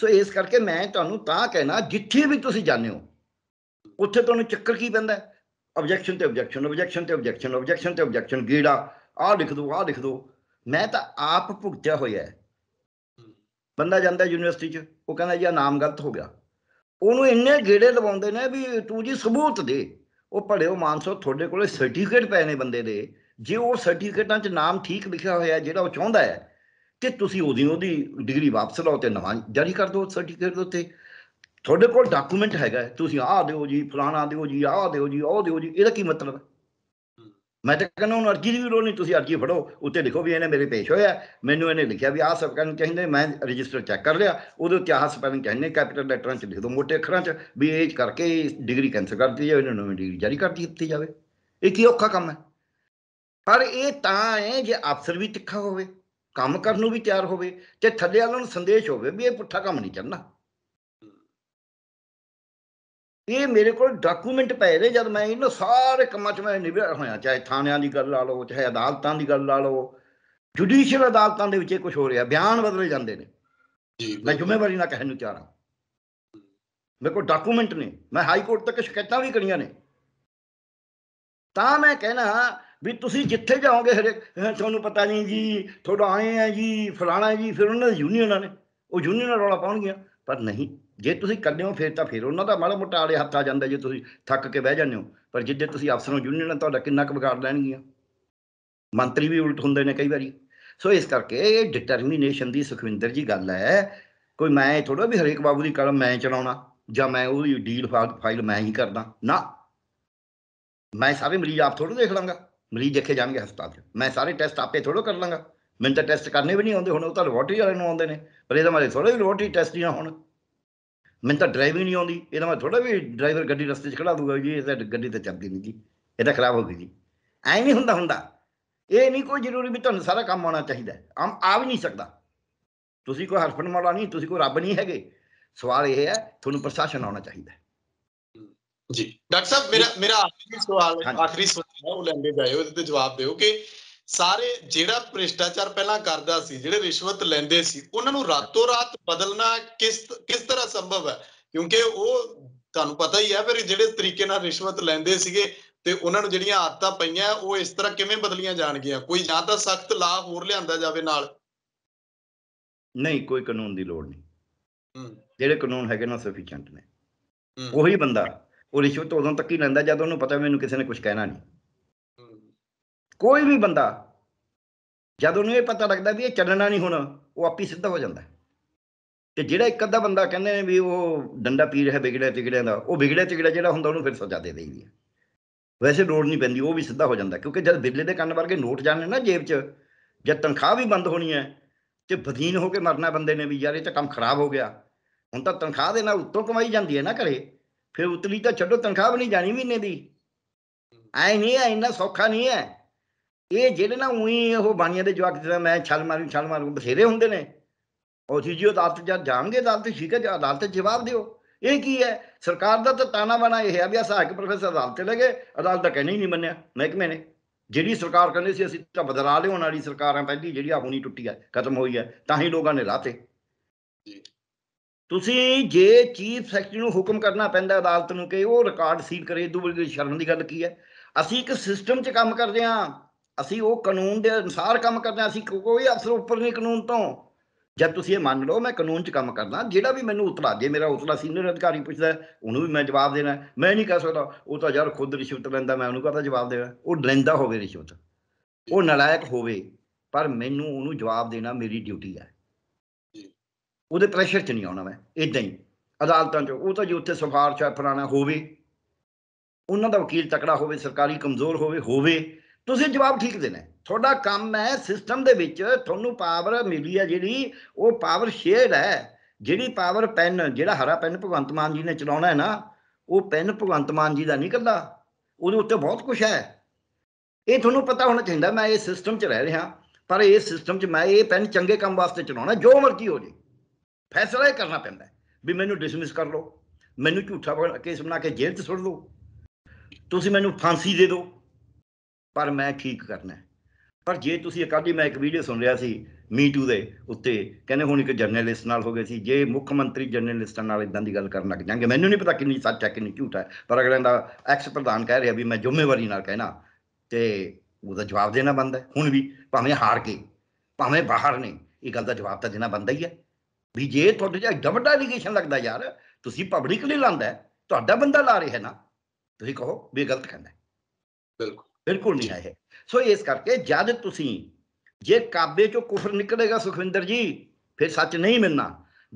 ਸੋ ਇਸ ਕਰਕੇ ਮੈਂ ਤੁਹਾਨੂੰ ਤਾਂ ਕਹਿਣਾ ਜਿੱਥੇ ਵੀ ਤੁਸੀਂ ਜਾਂਦੇ ਹੋ ਉੱਥੇ ਤੁਹਾਨੂੰ ਚੱਕਰ ਕੀ ਪੈਂਦਾ ਆਬਜੈਕਸ਼ਨ ਤੇ ਆਬਜੈਕਸ਼ਨ ਆਬਜੈਕਸ਼ਨ ਤੇ ਆਬਜੈਕਸ਼ਨ ਆਬਜੈਕਸ਼ਨ ਤੇ ਆਬਜੈਕਸ਼ਨ ਗੇੜਾ ਆਹ ਲਿਖ ਦੋ ਆਹ ਲਿਖ ਦੋ ਮੈਂ ਤਾਂ ਆਪ ਭੁਗਤਿਆ ਹੋਇਆ ਹੈ ਬੰਦਾ ਜਾਂਦਾ ਯੂਨੀਵਰਸਿਟੀ 'ਚ ਉਹ ਕਹਿੰਦਾ ਜੀ ਆ ਨਾਮ ਗਲਤ ਹੋ ਗਿਆ ਉਹਨੂੰ ਇੰਨੇ ਗੇੜੇ ਲਵਾਉਂਦੇ ਨੇ ਵੀ ਤੂੰ ਜੀ ਸਬੂਤ ਦੇ ਉਹ ਭੜਿਓ ਮਾਨਸੋ ਤੁਹਾਡੇ ਕੋਲੇ ਸਰਟੀਫਿਕੇਟ ਪਏ ਨੇ ਬੰਦੇ ਦੇ ਜੇ ਉਹ ਸਰਟੀਫਿਕੇਟਾਂ 'ਚ ਨਾਮ ਠੀਕ ਲਿਖਿਆ ਹੋਇਆ ਜਿਹੜਾ ਉਹ ਚਾਹੁੰਦਾ ਹੈ ਤੇ ਤੁਸੀਂ ਉਹਦੀ ਉਹਦੀ ਡਿਗਰੀ ਵਾਪਸ ਲਾਓ ਤੇ ਨਵਾਂ ਜਾਰੀ ਕਰ ਦਿਓ ਸਰਟੀਫਿਕੇਟ ਦੇ ਉੱਤੇ ਤੁਹਾਡੇ ਕੋਲ ਡਾਕੂਮੈਂਟ ਹੈਗਾ ਤੁਸੀਂ ਆਹ ਦਿਓ ਜੀ ਫਲਾਣਾ ਦਿਓ ਜੀ ਆਹ ਦਿਓ ਜੀ ਉਹ ਦਿਓ ਜੀ ਇਹਦਾ ਕੀ ਮਤਲਬ ਹੈ ਮੈਂ ਤਾਂ ਕਹਿੰਦਾ ਹੁਣ ਅਰਜੀ ਦੀ ਵੀ ਲੋੜ ਨਹੀਂ ਤੁਸੀਂ ਅਰਜੀ ਫੜੋ ਉੱਤੇ ਲਿਖੋ ਵੀ ਇਹਨੇ ਮੇਰੇ ਪੇਸ਼ ਹੋਇਆ ਮੈਨੂੰ ਇਹਨੇ ਲਿਖਿਆ ਵੀ ਆਹ ਸਪੈਲਿੰਗ ਚਾਹੀਦੇ ਮੈਂ ਰਜਿਸਟਰ ਚੈੱਕ ਕਰ ਲਿਆ ਉਹਦੇ ਉੱਤੇ ਆਹ ਸਪੈਲਿੰਗ ਚਾਹੀਦੇ ਕੈਪੀਟਲ ਲੈਟਰਾਂ 'ਚ ਲਿਖ ਦੋ ਮੋਟੇ ਅੱਖਰਾਂ 'ਚ ਵੀ ਇਹ ਕਰਕੇ ਡਿਗਰੀ ਕੈਂਸਲ ਕਰ ਦਿੱਤੀ ਜਾਵੇ ਇਹਨਾਂ ਨੂੰ ਡਿਗਰੀ ਜਾਰੀ ਕਰ ਦਿੱਤੀ ਜਾਵੇ ਇਹ ਕੀ ਔਖਾ ਕੰਮ ਹੈ ਪਰ ਇਹ ਤਾਂ ਹੈ ਜੇ ਅਫਸਰ ਵੀ ਤਿੱਖਾ ਹੋਵੇ ਕੰਮ ਕਰਨ ਨੂੰ ਵੀ ਤਿਆਰ ਹੋਵੇ ਤੇ ਥੱਲੇ ਵਾਲਿਆਂ ਨੂੰ ਸੰਦੇਸ਼ ਹੋਵੇ ਵੀ ਇਹ ਪੁੱਠਾ ਕੰਮ ਨਹੀਂ ਕਰਨਾ ਇਹ ਮੇਰੇ ਕੋਲ ਡਾਕੂਮੈਂਟ ਪਏ ਨੇ ਜਦ ਮੈਂ ਇਹਨਾਂ ਸਾਰੇ ਕੰਮਾਂ 'ਚ ਮੈਂ ਨਿਭਿਆ ਹੋਇਆ ਚਾਹੇ ਥਾਣਿਆਂ ਦੀ ਗੱਲ ਲਾ ਲਓ ਚਾਹੇ ਅਦਾਲਤਾਂ ਦੀ ਗੱਲ ਲਾ ਲਓ ਜੁਡੀਸ਼ੀਅਲ ਅਦਾਲਤਾਂ ਦੇ ਵਿੱਚ ਇਹ ਕੁਝ ਹੋ ਰਿਹਾ ਬਿਆਨ ਬਦਲੇ ਜਾਂਦੇ ਨੇ ਜੀ ਮੈਂ ਜ਼ਿੰਮੇਵਾਰੀ ਨਾਲ ਕਹਿਣ ਨੂੰ ਤਿਆਰ ਮੇਰੇ ਕੋਲ ਡਾਕੂਮੈਂਟ ਨੇ ਮੈਂ ਹਾਈ ਕੋਰਟ ਤੱਕ ਸ਼ਿਕਾਇਤਾਂ ਵੀ ਕਰੀਆਂ ਨੇ ਤਾਂ ਮੈਂ ਕਹਿਣਾ ਵੀ ਤੁਸੀਂ ਜਿੱਥੇ ਜਾਓਗੇ ਹਰੇ ਤੁਹਾਨੂੰ ਪਤਾ ਨਹੀਂ ਜੀ ਤੁਹਾਡਾ ਆਏ ਆ ਜੀ ਫਲਾਣਾ ਜੀ ਫਿਰ ਉਹਨਾਂ ਦੇ ਯੂਨੀਅਨਾਂ ਨੇ ਉਹ ਯੂਨੀਅਨਾਂ ਰੌਲਾ ਪਾਉਣਗੀਆਂ ਪਰ ਨਹੀਂ ਜੇ ਤੁਸੀਂ ਕੱਲੇ ਹੋ ਫਿਰ ਤਾਂ ਫਿਰ ਉਹਨਾਂ ਦਾ ਮਾੜਾ ਮੋਟਾ ਵਾਲੇ ਹੱਥ ਆ ਜਾਂਦਾ ਜੇ ਤੁਸੀਂ ਥੱਕ ਕੇ ਬਹਿ ਜਾਂਦੇ ਹੋ ਪਰ ਜਿੱਦੇ ਤੁਸੀਂ ਅਫਸਰੋਂ ਯੂਨੀਅਨ ਯੂਨੀਅਨਾਂ ਤੁਹਾਡਾ ਕਿੰਨਾ ਕੁ ਵਿਗਾੜ ਲੈਣਗੀਆਂ ਮੰਤਰੀ ਵੀ ਉਲਟ ਹੁੰਦੇ ਨੇ ਕਈ ਵਾਰੀ ਸੋ ਇਸ ਕਰਕੇ ਇਹ ਡਿਟਰਮੀਨੇਸ਼ਨ ਦੀ ਸੁਖਵਿੰਦਰ ਜੀ ਗੱਲ ਹੈ ਕੋਈ ਮੈਂ ਥੋੜਾ ਵੀ ਹਰੇਕ ਬਾਬੂ ਦੀ ਕਲਮ ਮੈਂ ਚਲਾਉਣਾ ਜਾਂ ਮੈਂ ਉਹ ਡੀਲ ਫਾਈਲ ਮੈਂ ਹੀ ਕਰਦਾ ਨਾ ਮੈਂ ਸਾਰੇ ਮਰੀਜ਼ ਆਪ ਥੋੜਾ ਦੇਖ ਲਾਂਗਾ ਮਰੀਜ਼ ਦੇਖੇ ਜਾਣਗੇ ਹਸਪਤਾਲ 'ਚ ਮੈਂ ਸਾਰੇ ਟੈਸਟ ਆਪੇ ਥੋੜੋ ਕਰ ਲਾਂਗਾ ਮੈਨੂੰ ਤਾਂ ਟੈਸਟ ਕਰਨੇ ਵੀ ਨਹੀਂ ਆਉਂਦੇ ਹੁਣ ਉਹ ਤਾਂ ਲੈਬੋਰਟਰੀ ਵਾਲੇ ਨੂੰ ਆਉਂਦੇ ਨੇ ਪਰ ਇਹਦਾ ਮਾਰੇ ਥੋੜਾ ਵੀ ਲੈਬੋਰਟਰੀ ਟੈਸਟ ਹੀ ਨਾ ਮੈਨੂੰ ਤਾਂ ਡਰਾਈਵਿੰਗ ਨਹੀਂ ਆਉਂਦੀ ਇਹਦਾ ਮੈਂ ਥੋੜਾ ਵੀ ਡਰਾਈਵਰ ਗੱਡੀ ਰਸਤੇ 'ਚ ਖੜਾ ਦੂਗਾ ਜੀ ਇਹ ਤਾਂ ਗੱਡੀ ਤਾਂ ਚੱਲਦੀ ਨਹੀਂ ਜੀ ਇਹ ਤਾਂ ਖਰਾਬ ਹੋ ਗਈ ਜੀ ਐ ਨਹੀਂ ਹੁੰਦਾ ਹੁੰਦਾ ਇਹ ਨਹੀਂ ਕੋਈ ਜ਼ਰੂਰੀ ਵੀ ਤੁਹਾਨੂੰ ਸਾਰਾ ਕੰਮ ਆਉਣਾ ਚਾਹੀਦਾ ਆਮ ਆ ਵੀ ਨਹੀਂ ਸਕਦਾ ਤੁਸੀਂ ਕੋਈ ਹਰਫਨ ਮੌਲਾ ਨਹੀਂ ਤੁਸੀਂ ਕੋਈ ਰੱਬ ਨਹੀਂ ਹੈਗੇ ਸਵਾਲ ਇਹ ਹੈ ਤੁਹਾਨੂੰ ਪ੍ਰਸ਼ਾਸਨ ਆਉਣਾ ਚਾਹੀਦਾ ਜੀ ਡਾਕਟਰ ਸਾਹਿਬ ਮੇਰਾ ਮੇਰਾ ਆਖਰੀ ਸਵਾਲ ਆਖਰੀ ਸਵਾਲ ਉਹ ਲੈਂਦੇ ਜਾਇਓ ਉਹਦੇ ਤੇ ਜਵਾਬ ਦਿਓ ਕਿ ਸਾਰੇ ਜਿਹੜਾ ਭ੍ਰਿਸ਼ਟਾਚਾਰ ਪਹਿਲਾਂ ਕਰਦਾ ਸੀ ਜਿਹੜੇ ਰਿਸ਼ਵਤ ਲੈਂਦੇ ਸੀ ਉਹਨਾਂ ਨੂੰ ਰਾਤੋਂ ਰਾਤ ਬਦਲਣਾ ਕਿਸ ਕਿਸ ਤਰ੍ਹਾਂ ਸੰਭਵ ਹੈ ਕਿਉਂਕਿ ਉਹ ਤੁਹਾਨੂੰ ਪਤਾ ਹੀ ਹੈ ਫਿਰ ਜਿਹੜੇ ਤਰੀਕੇ ਨਾਲ ਰਿਸ਼ਵਤ ਲੈਂਦੇ ਸੀਗੇ ਤੇ ਉਹਨਾਂ ਨੂੰ ਜਿਹੜੀਆਂ ਆਦਤਾਂ ਪਈਆਂ ਉਹ ਇਸ ਤਰ੍ਹਾਂ ਕਿਵੇਂ ਬਦਲੀਆਂ ਜਾਣਗੀਆਂ ਕੋਈ ਜਾਂ ਤਾਂ ਸਖਤ ਲਾਹ ਹੋਰ ਲਿਆਂਦਾ ਜਾਵੇ ਨਾਲ ਨਹੀਂ ਕੋਈ ਕਾਨੂੰਨ ਦੀ ਲੋੜ ਨਹੀਂ ਜਿਹੜੇ ਕਾਨੂੰਨ ਹੈਗੇ ਨਾ ਸਫੀਸ਼ੀਐਂਟ ਨੇ ਉਹੀ ਬੰਦਾ ਉਹ ਰਿਸ਼ਵਤ ਉਦੋਂ ਤੱਕ ਹੀ ਲੈਂਦਾ ਜਦ ਉਹਨੂੰ ਪਤਾ ਮੈਨੂੰ ਕਿਸੇ ਨੇ ਕੁਝ ਕਹਿਣਾ ਨਹੀਂ ਕੋਈ ਵੀ ਬੰਦਾ ਜਦ ਉਹਨੂੰ ਇਹ ਪਤਾ ਲੱਗਦਾ ਵੀ ਇਹ ਚੱਲਣਾ ਨਹੀਂ ਹੁਣ ਉਹ ਆਪੀ ਸਿੱਧਾ ਹੋ ਜਾਂਦਾ ਤੇ ਜਿਹੜਾ ਇੱਕ ਅੱਧਾ ਬੰਦਾ ਕਹਿੰਦੇ ਨੇ ਵੀ ਉਹ ਡੰਡਾ ਪੀ ਰਿਹਾ ਵਿਗੜਿਆ ਟਿਗੜਿਆ ਦਾ ਉਹ ਵਿਗੜਿਆ ਟਿਗੜਿਆ ਜਿਹੜਾ ਹੁੰਦਾ ਉਹਨੂੰ ਫਿਰ ਸਜ਼ਾ ਦੇ ਦੇਈਦੀ ਹੈ ਵੈਸੇ ਲੋੜ ਨਹੀਂ ਪੈਂਦੀ ਉਹ ਵੀ ਸਿੱਧਾ ਹੋ ਜਾਂਦਾ ਕਿਉਂਕਿ ਜਦ ਬਿੱਲੇ ਦੇ ਕੰਨ ਵਰਗੇ ਨੋਟ ਜਾਣੇ ਨਾ ਜੇਬ 'ਚ ਜਦ ਤਨਖਾਹ ਵੀ ਬੰਦ ਹੋਣੀ ਹੈ ਤੇ ਬਦੀਨ ਹੋ ਕੇ ਮਰਨਾ ਬੰਦੇ ਨੇ ਵੀ ਯਾਰ ਇਹ ਤਾਂ ਕੰਮ ਖਰਾਬ ਹੋ ਗਿਆ ਹੁਣ ਤਾਂ ਤਨਖਾਹ ਦੇ ਨਾਲ ਉੱਤੋਂ ਕਮਾਈ ਜਾਂਦੀ ਹੈ ਨਾ ਘਰੇ ਫਿਰ ਉਤਲੀ ਤਾਂ ਛੱਡੋ ਤਨਖਾਹ ਵੀ ਨਹੀਂ ਜਾਣੀ ਮਹੀਨੇ ਦੀ ਐ ਨਹੀਂ ਐ ਇੰਨਾ ਸੌਖਾ ਨਹੀਂ ਐ ਇਹ ਜਿਹੜੇ ਨਾ ਉਹੀ ਉਹ ਬਾਣੀਆਂ ਦੇ ਜਵਾਕ ਜਿਹੜਾ ਮੈਂ ਛਲ ਮਾਰੂ ਛਲ ਮਾਰੂ ਬਥੇਰੇ ਹੁੰਦੇ ਨੇ ਉਹ ਜੀ ਜੀ ਅਦਾਲਤ ਜਾਂ ਜਾਣਗੇ ਅਦਾਲਤ ਠੀਕ ਹੈ ਅਦਾਲਤ ਜਵਾਬ ਦਿਓ ਇਹ ਕੀ ਹੈ ਸਰਕਾਰ ਦਾ ਤਾਂ ਤਾਣਾ ਬਣਾ ਇਹ ਹੈ ਵੀ ਸਹਾਇਕ ਪ੍ਰੋਫੈਸਰ ਅਦਾਲਤ ਤੇ ਲਗੇ ਅਦਾਲਤ ਤਾਂ ਕਹਿਣੀ ਨਹੀਂ ਮੰਨਿਆ ਮਹਿਕਮੇ ਨੇ ਜਿਹੜੀ ਸਰਕਾਰ ਕਹਿੰਦੇ ਸੀ ਅਸੀਂ ਤਾਂ ਬਦਲਾ ਲਿਆਉਣ ਵਾਲੀ ਸਰਕਾਰ ਪਹਿਲੀ ਜਿਹੜੀ ਆ ਹੁਣੀ ਟੁੱਟੀ ਹੈ ਖਤਮ ਹੋਈ ਹੈ ਤਾਂ ਹੀ ਲੋਕਾਂ ਨੇ ਰਾਤੇ ਤੁਸੀਂ ਜੇ ਚੀਫ ਸੈਕਟਰੀ ਨੂੰ ਹੁਕਮ ਕਰਨਾ ਪੈਂਦਾ ਅਦਾਲਤ ਨੂੰ ਕਿ ਉਹ ਰਿਕਾਰਡ ਸੀਲ ਕਰੇ ਦੂਬਲ ਦੀ ਸ਼ਰਮ ਦੀ ਗੱਲ ਕੀ ਹੈ ਅਸੀਂ ਇੱਕ ਸਿਸਟਮ 'ਚ ਕੰਮ ਕਰਦੇ ਹਾਂ ਅਸੀਂ ਉਹ ਕਾਨੂੰਨ ਦੇ ਅਨੁਸਾਰ ਕੰਮ ਕਰਦੇ ਹਾਂ ਅਸੀਂ ਕੋਈ ਅਫਸਰ ਉੱਪਰ ਨਹੀਂ ਕਾਨੂੰਨ ਤੋਂ ਜਦ ਤੁਸੀਂ ਇਹ ਮੰਨ ਲਓ ਮੈਂ ਕਾਨੂੰਨ 'ਚ ਕੰਮ ਕਰਦਾ ਜਿਹੜਾ ਵੀ ਮੈਨੂੰ ਉਤਲਾ ਜੇ ਮੇਰਾ ਉਤਲਾ ਸੀਨੀਅਰ ਅਧਿਕਾਰੀ ਪੁੱਛਦਾ ਉਹਨੂੰ ਵੀ ਮੈਂ ਜਵਾਬ ਦੇਣਾ ਮੈਂ ਨਹੀਂ ਕਹਿ ਸਕਦਾ ਉਹ ਤਾਂ ਯਾਰ ਖੁਦ ਰਿਸ਼ਵਤ ਲੈਂਦਾ ਮੈਂ ਉਹਨੂੰ ਕਹਤਾ ਜਵਾਬ ਦੇਣਾ ਉਹ ਲੈਂਦਾ ਹੋਵੇ ਰਿਸ਼ਵਤ ਉਹ ਨਲਾਇਕ ਹੋਵੇ ਪਰ ਮੈਨੂੰ ਉਹਨੂੰ ਜਵਾਬ ਦੇਣਾ ਮੇਰੀ ਡਿਊਟੀ ਹੈ ਉਹਦੇ ਪ੍ਰੈਸ਼ਰ 'ਚ ਨਹੀਂ ਆਉਣਾ ਮੈਂ ਇਦਾਂ ਹੀ ਅਦਾਲਤਾਂ 'ਚ ਉਹ ਤਾਂ ਜੇ ਉੱਥੇ ਸਫਾਰਸ਼ ਹੈ ਫਲਾਣਾ ਹੋਵੇ ਉਹਨਾਂ ਦਾ ਵਕੀਲ ਤਕੜਾ ਹੋਵੇ ਸਰਕਾਰੀ ਕਮਜ਼ੋਰ ਹੋਵੇ ਹੋਵੇ ਤੁਸੀਂ ਜਵਾਬ ਠੀਕ ਦੇਣਾ ਤੁਹਾਡਾ ਕੰਮ ਹੈ ਸਿਸਟਮ ਦੇ ਵਿੱਚ ਤੁਹਾਨੂੰ ਪਾਵਰ ਮਿਲੀ ਹੈ ਜਿਹੜੀ ਉਹ ਪਾਵਰ ਸ਼ੇਅਰਡ ਹੈ ਜਿਹੜੀ ਪਾਵਰ ਪੈਨ ਜਿਹੜਾ ਹਰਾ ਪੈਨ ਭਗਵੰਤ ਮਾਨ ਜੀ ਨੇ ਚਲਾਉਣਾ ਹੈ ਨਾ ਉਹ ਪੈਨ ਭਗਵੰਤ ਮਾਨ ਜੀ ਦਾ ਨਹੀਂ ਕੱਲਾ ਉਹਦੇ ਉੱਤੇ ਬਹੁਤ ਕੁਝ ਹੈ ਇਹ ਤੁਹਾਨੂੰ ਪਤਾ ਹੋਣਾ ਚਾਹੀਦਾ ਮੈਂ ਇਹ ਸਿਸਟਮ 'ਚ ਰਹਿ ਰਿਹਾ ਪਰ ਇਹ ਸਿਸਟਮ 'ਚ ਮੈਂ ਇਹ ਪੈਨ ਚੰਗੇ ਕੰਮ ਵਾਸਤੇ ਚਲਾਉਣਾ ਜੋ ਮਰਜ਼ੀ ਹੋ ਜੇ ਫੈਸਲਾ ਇਹ ਕਰਨਾ ਪੈਂਦਾ ਵੀ ਮੈਨੂੰ ਡਿਸਮਿਸ ਕਰ ਲਓ ਮੈਨੂੰ ਝੂਠਾ ਕੇਸ ਬਣਾ ਕੇ ਜੇਲ੍ਹ 'ਚ ਸੁੱਟ ਦਿਓ ਤੁਸੀਂ ਮੈਨੂੰ ਫਾਂਸੀ ਦੇ ਦਿਓ ਪਰ ਮੈਂ ਠੀਕ ਕਰਨਾ ਪਰ ਜੇ ਤੁਸੀਂ ਅਕਾਦੀ ਮੈਂ ਇੱਕ ਵੀਡੀਓ ਸੁਣ ਰਿਹਾ ਸੀ ਮੀ ਟੂ ਦੇ ਉੱਤੇ ਕਹਿੰਦੇ ਹੁਣ ਇੱਕ ਜਰਨਲਿਸਟ ਨਾਲ ਹੋ ਗਏ ਸੀ ਜੇ ਮੁੱਖ ਮੰਤਰੀ ਜਰਨਲਿਸਟਾਂ ਨਾਲ ਇਦਾਂ ਦੀ ਗੱਲ ਕਰਨ ਲੱਗ ਜਾਣਗੇ ਮੈਨੂੰ ਨਹੀਂ ਪਤਾ ਕਿੰਨੀ ਸੱਚ ਹੈ ਕਿੰਨੀ ਝੂਠ ਹੈ ਪਰ ਅਗਲੇ ਦਾ ਐਕਸ ਪ੍ਰਧਾਨ ਕਹਿ ਰਿਹਾ ਵੀ ਮੈਂ ਜ਼ਿੰਮੇਵਾਰੀ ਨਾਲ ਕਹਿਣਾ ਤੇ ਉਹਦਾ ਜਵਾਬ ਦੇਣਾ ਬੰਦ ਹੈ ਹੁਣ ਵੀ ਭਾਵੇਂ ਹਾਰ ਕੇ ਭਾਵੇਂ ਬਾਹਰ ਨੇ ਇਹ ਗੱਲ ਦਾ ਜਵਾਬ ਤਾਂ ਦੇਣਾ ਬੰਦ ਹੀ ਹੈ ਵੀ ਜੇ ਤੁਹਾਡੇ ਤੇ ਐਡਾ ਵੱਡਾ ਲੱਗਦਾ ਯਾਰ ਤੁਸੀਂ ਪਬਲਿਕਲੀ ਲਾਂਦਾ ਤੁਹਾਡਾ ਬੰਦਾ ਲਾ ਰਿਹਾ ਨਾ ਤੁਸੀਂ ਕਹੋ ਵੀ ਗਲਤ ਕਹਿੰਦਾ ਬਿਲਕੁਲ ਬਿਲਕੁਲ ਨਹੀਂ ਹੈ ਸੋ ਇਸ ਕਰਕੇ ਜਦ ਤੁਸੀਂ ਜੇ ਕਾਬੇ ਚੋਂ ਕੁਫਰ ਨਿਕਲੇਗਾ ਸੁਖਵਿੰਦਰ ਜੀ ਫਿਰ ਸੱਚ ਨਹੀਂ ਮਿਲਣਾ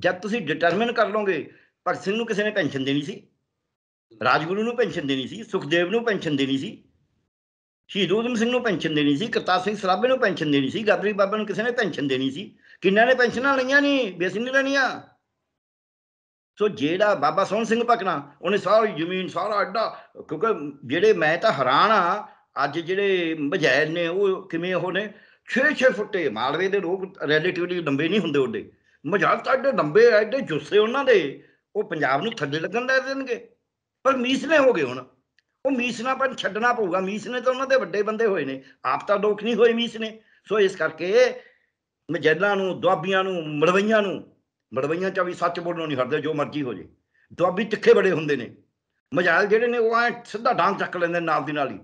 ਜਦ ਤੁਸੀਂ ਡਿਟਰਮਿਨ ਕਰ ਲੋਗੇ ਪਰ ਸਿੰਘ ਨੂੰ ਕਿਸੇ ਨੇ ਪੈਨਸ਼ਨ ਦੇਣੀ ਸੀ ਰਾਜਗੁਰੂ ਨੂੰ ਪੈਨਸ਼ਨ ਦੇਣੀ ਸੀ ਸੁਖਦੇਵ ਨੂੰ ਪੈਨਸ਼ਨ ਦੇਣੀ ਸੀ ਸ਼ਹੀਦ ਉਦਮ ਸਿੰਘ ਨੂੰ ਪੈਨਸ਼ਨ ਦੇਣੀ ਸੀ ਕਰਤਾਰ ਸਿੰਘ ਸਰਾਭੇ ਨੂੰ ਪੈਨਸ਼ਨ ਦੇਣੀ ਸੀ ਗਦਰੀ ਬਾਬਾ ਨੂੰ ਕਿਸੇ ਨੇ ਪੈਨਸ਼ਨ ਦੇਣੀ ਸੀ ਕਿੰਨਾਂ ਨੇ ਪੈਨਸ਼ਨਾਂ ਲਈਆਂ ਨਹੀਂ ਬੇਸਿਕ ਨਹੀਂ ਲੈਣੀਆਂ ਸੋ ਜਿਹੜਾ ਬਾਬਾ ਸੋਹਣ ਸਿੰਘ ਪਕਣਾ ਉਹਨੇ ਸਾਰੀ ਜ਼ਮੀਨ ਸਾਰਾ ਅੱਡਾ ਕਿਉਂਕਿ ਜਿਹੜੇ ਮੈਂ ਤਾਂ ਹੈਰਾਨ ਆ ਅੱਜ ਜਿਹੜੇ ਮਝੈਲ ਨੇ ਉਹ ਕਿਵੇਂ ਉਹ ਨੇ 6-6 ਫੁੱਟੇ ਮਾਲਵੇ ਦੇ ਲੋਕ ਰੈਲੇਟਿਵਲੀ ਲੰਬੇ ਨਹੀਂ ਹੁੰਦੇ ਉਹਦੇ ਮਜਾਲ ਤਾਂ ਐਡੇ ਲੰਬੇ ਐਡੇ ਜੁੱਸੇ ਉਹਨਾਂ ਦੇ ਉਹ ਪੰਜਾਬ ਨੂੰ ਥੱਲੇ ਲੱਗਣ ਦੇ ਦੇਣਗੇ ਪਰ ਮੀਸਨੇ ਹੋ ਗਏ ਹੁਣ ਉਹ ਮੀਸਨਾ ਪਰ ਛੱਡਣਾ ਪਊਗਾ ਮੀਸਨੇ ਤਾਂ ਉਹਨਾਂ ਦੇ ਵੱਡੇ ਬੰਦੇ ਹੋਏ ਨੇ ਆਪ ਤਾਂ ਲੋਕ ਨਹੀਂ ਹੋਏ ਮੀਸਨੇ ਸੋ ਇਸ ਕਰਕੇ ਮਜੈਲਾਂ ਨੂੰ ਦੁਆਬੀਆਂ ਨੂੰ ਮੜਵਈਆਂ ਨੂੰ ਮੜਵਈਆਂ ਚ ਵੀ ਸੱਚ ਬੋਲਣੋਂ ਨਹੀਂ ਹਟਦੇ ਜੋ ਮਰਜ਼ੀ ਹੋ ਜੇ ਦੁਆਬੀ ਤਿੱਖੇ ਬੜੇ ਹੁੰਦੇ ਨੇ ਮਜਾਇਲ ਜਿਹੜੇ ਨੇ ਉਹ ਐ ਸਿੱਧਾ ਡਾਂਗ ਚੱਕ ਲੈਂਦੇ ਨਾਲ ਦੀ ਨਾਲ ਹੀ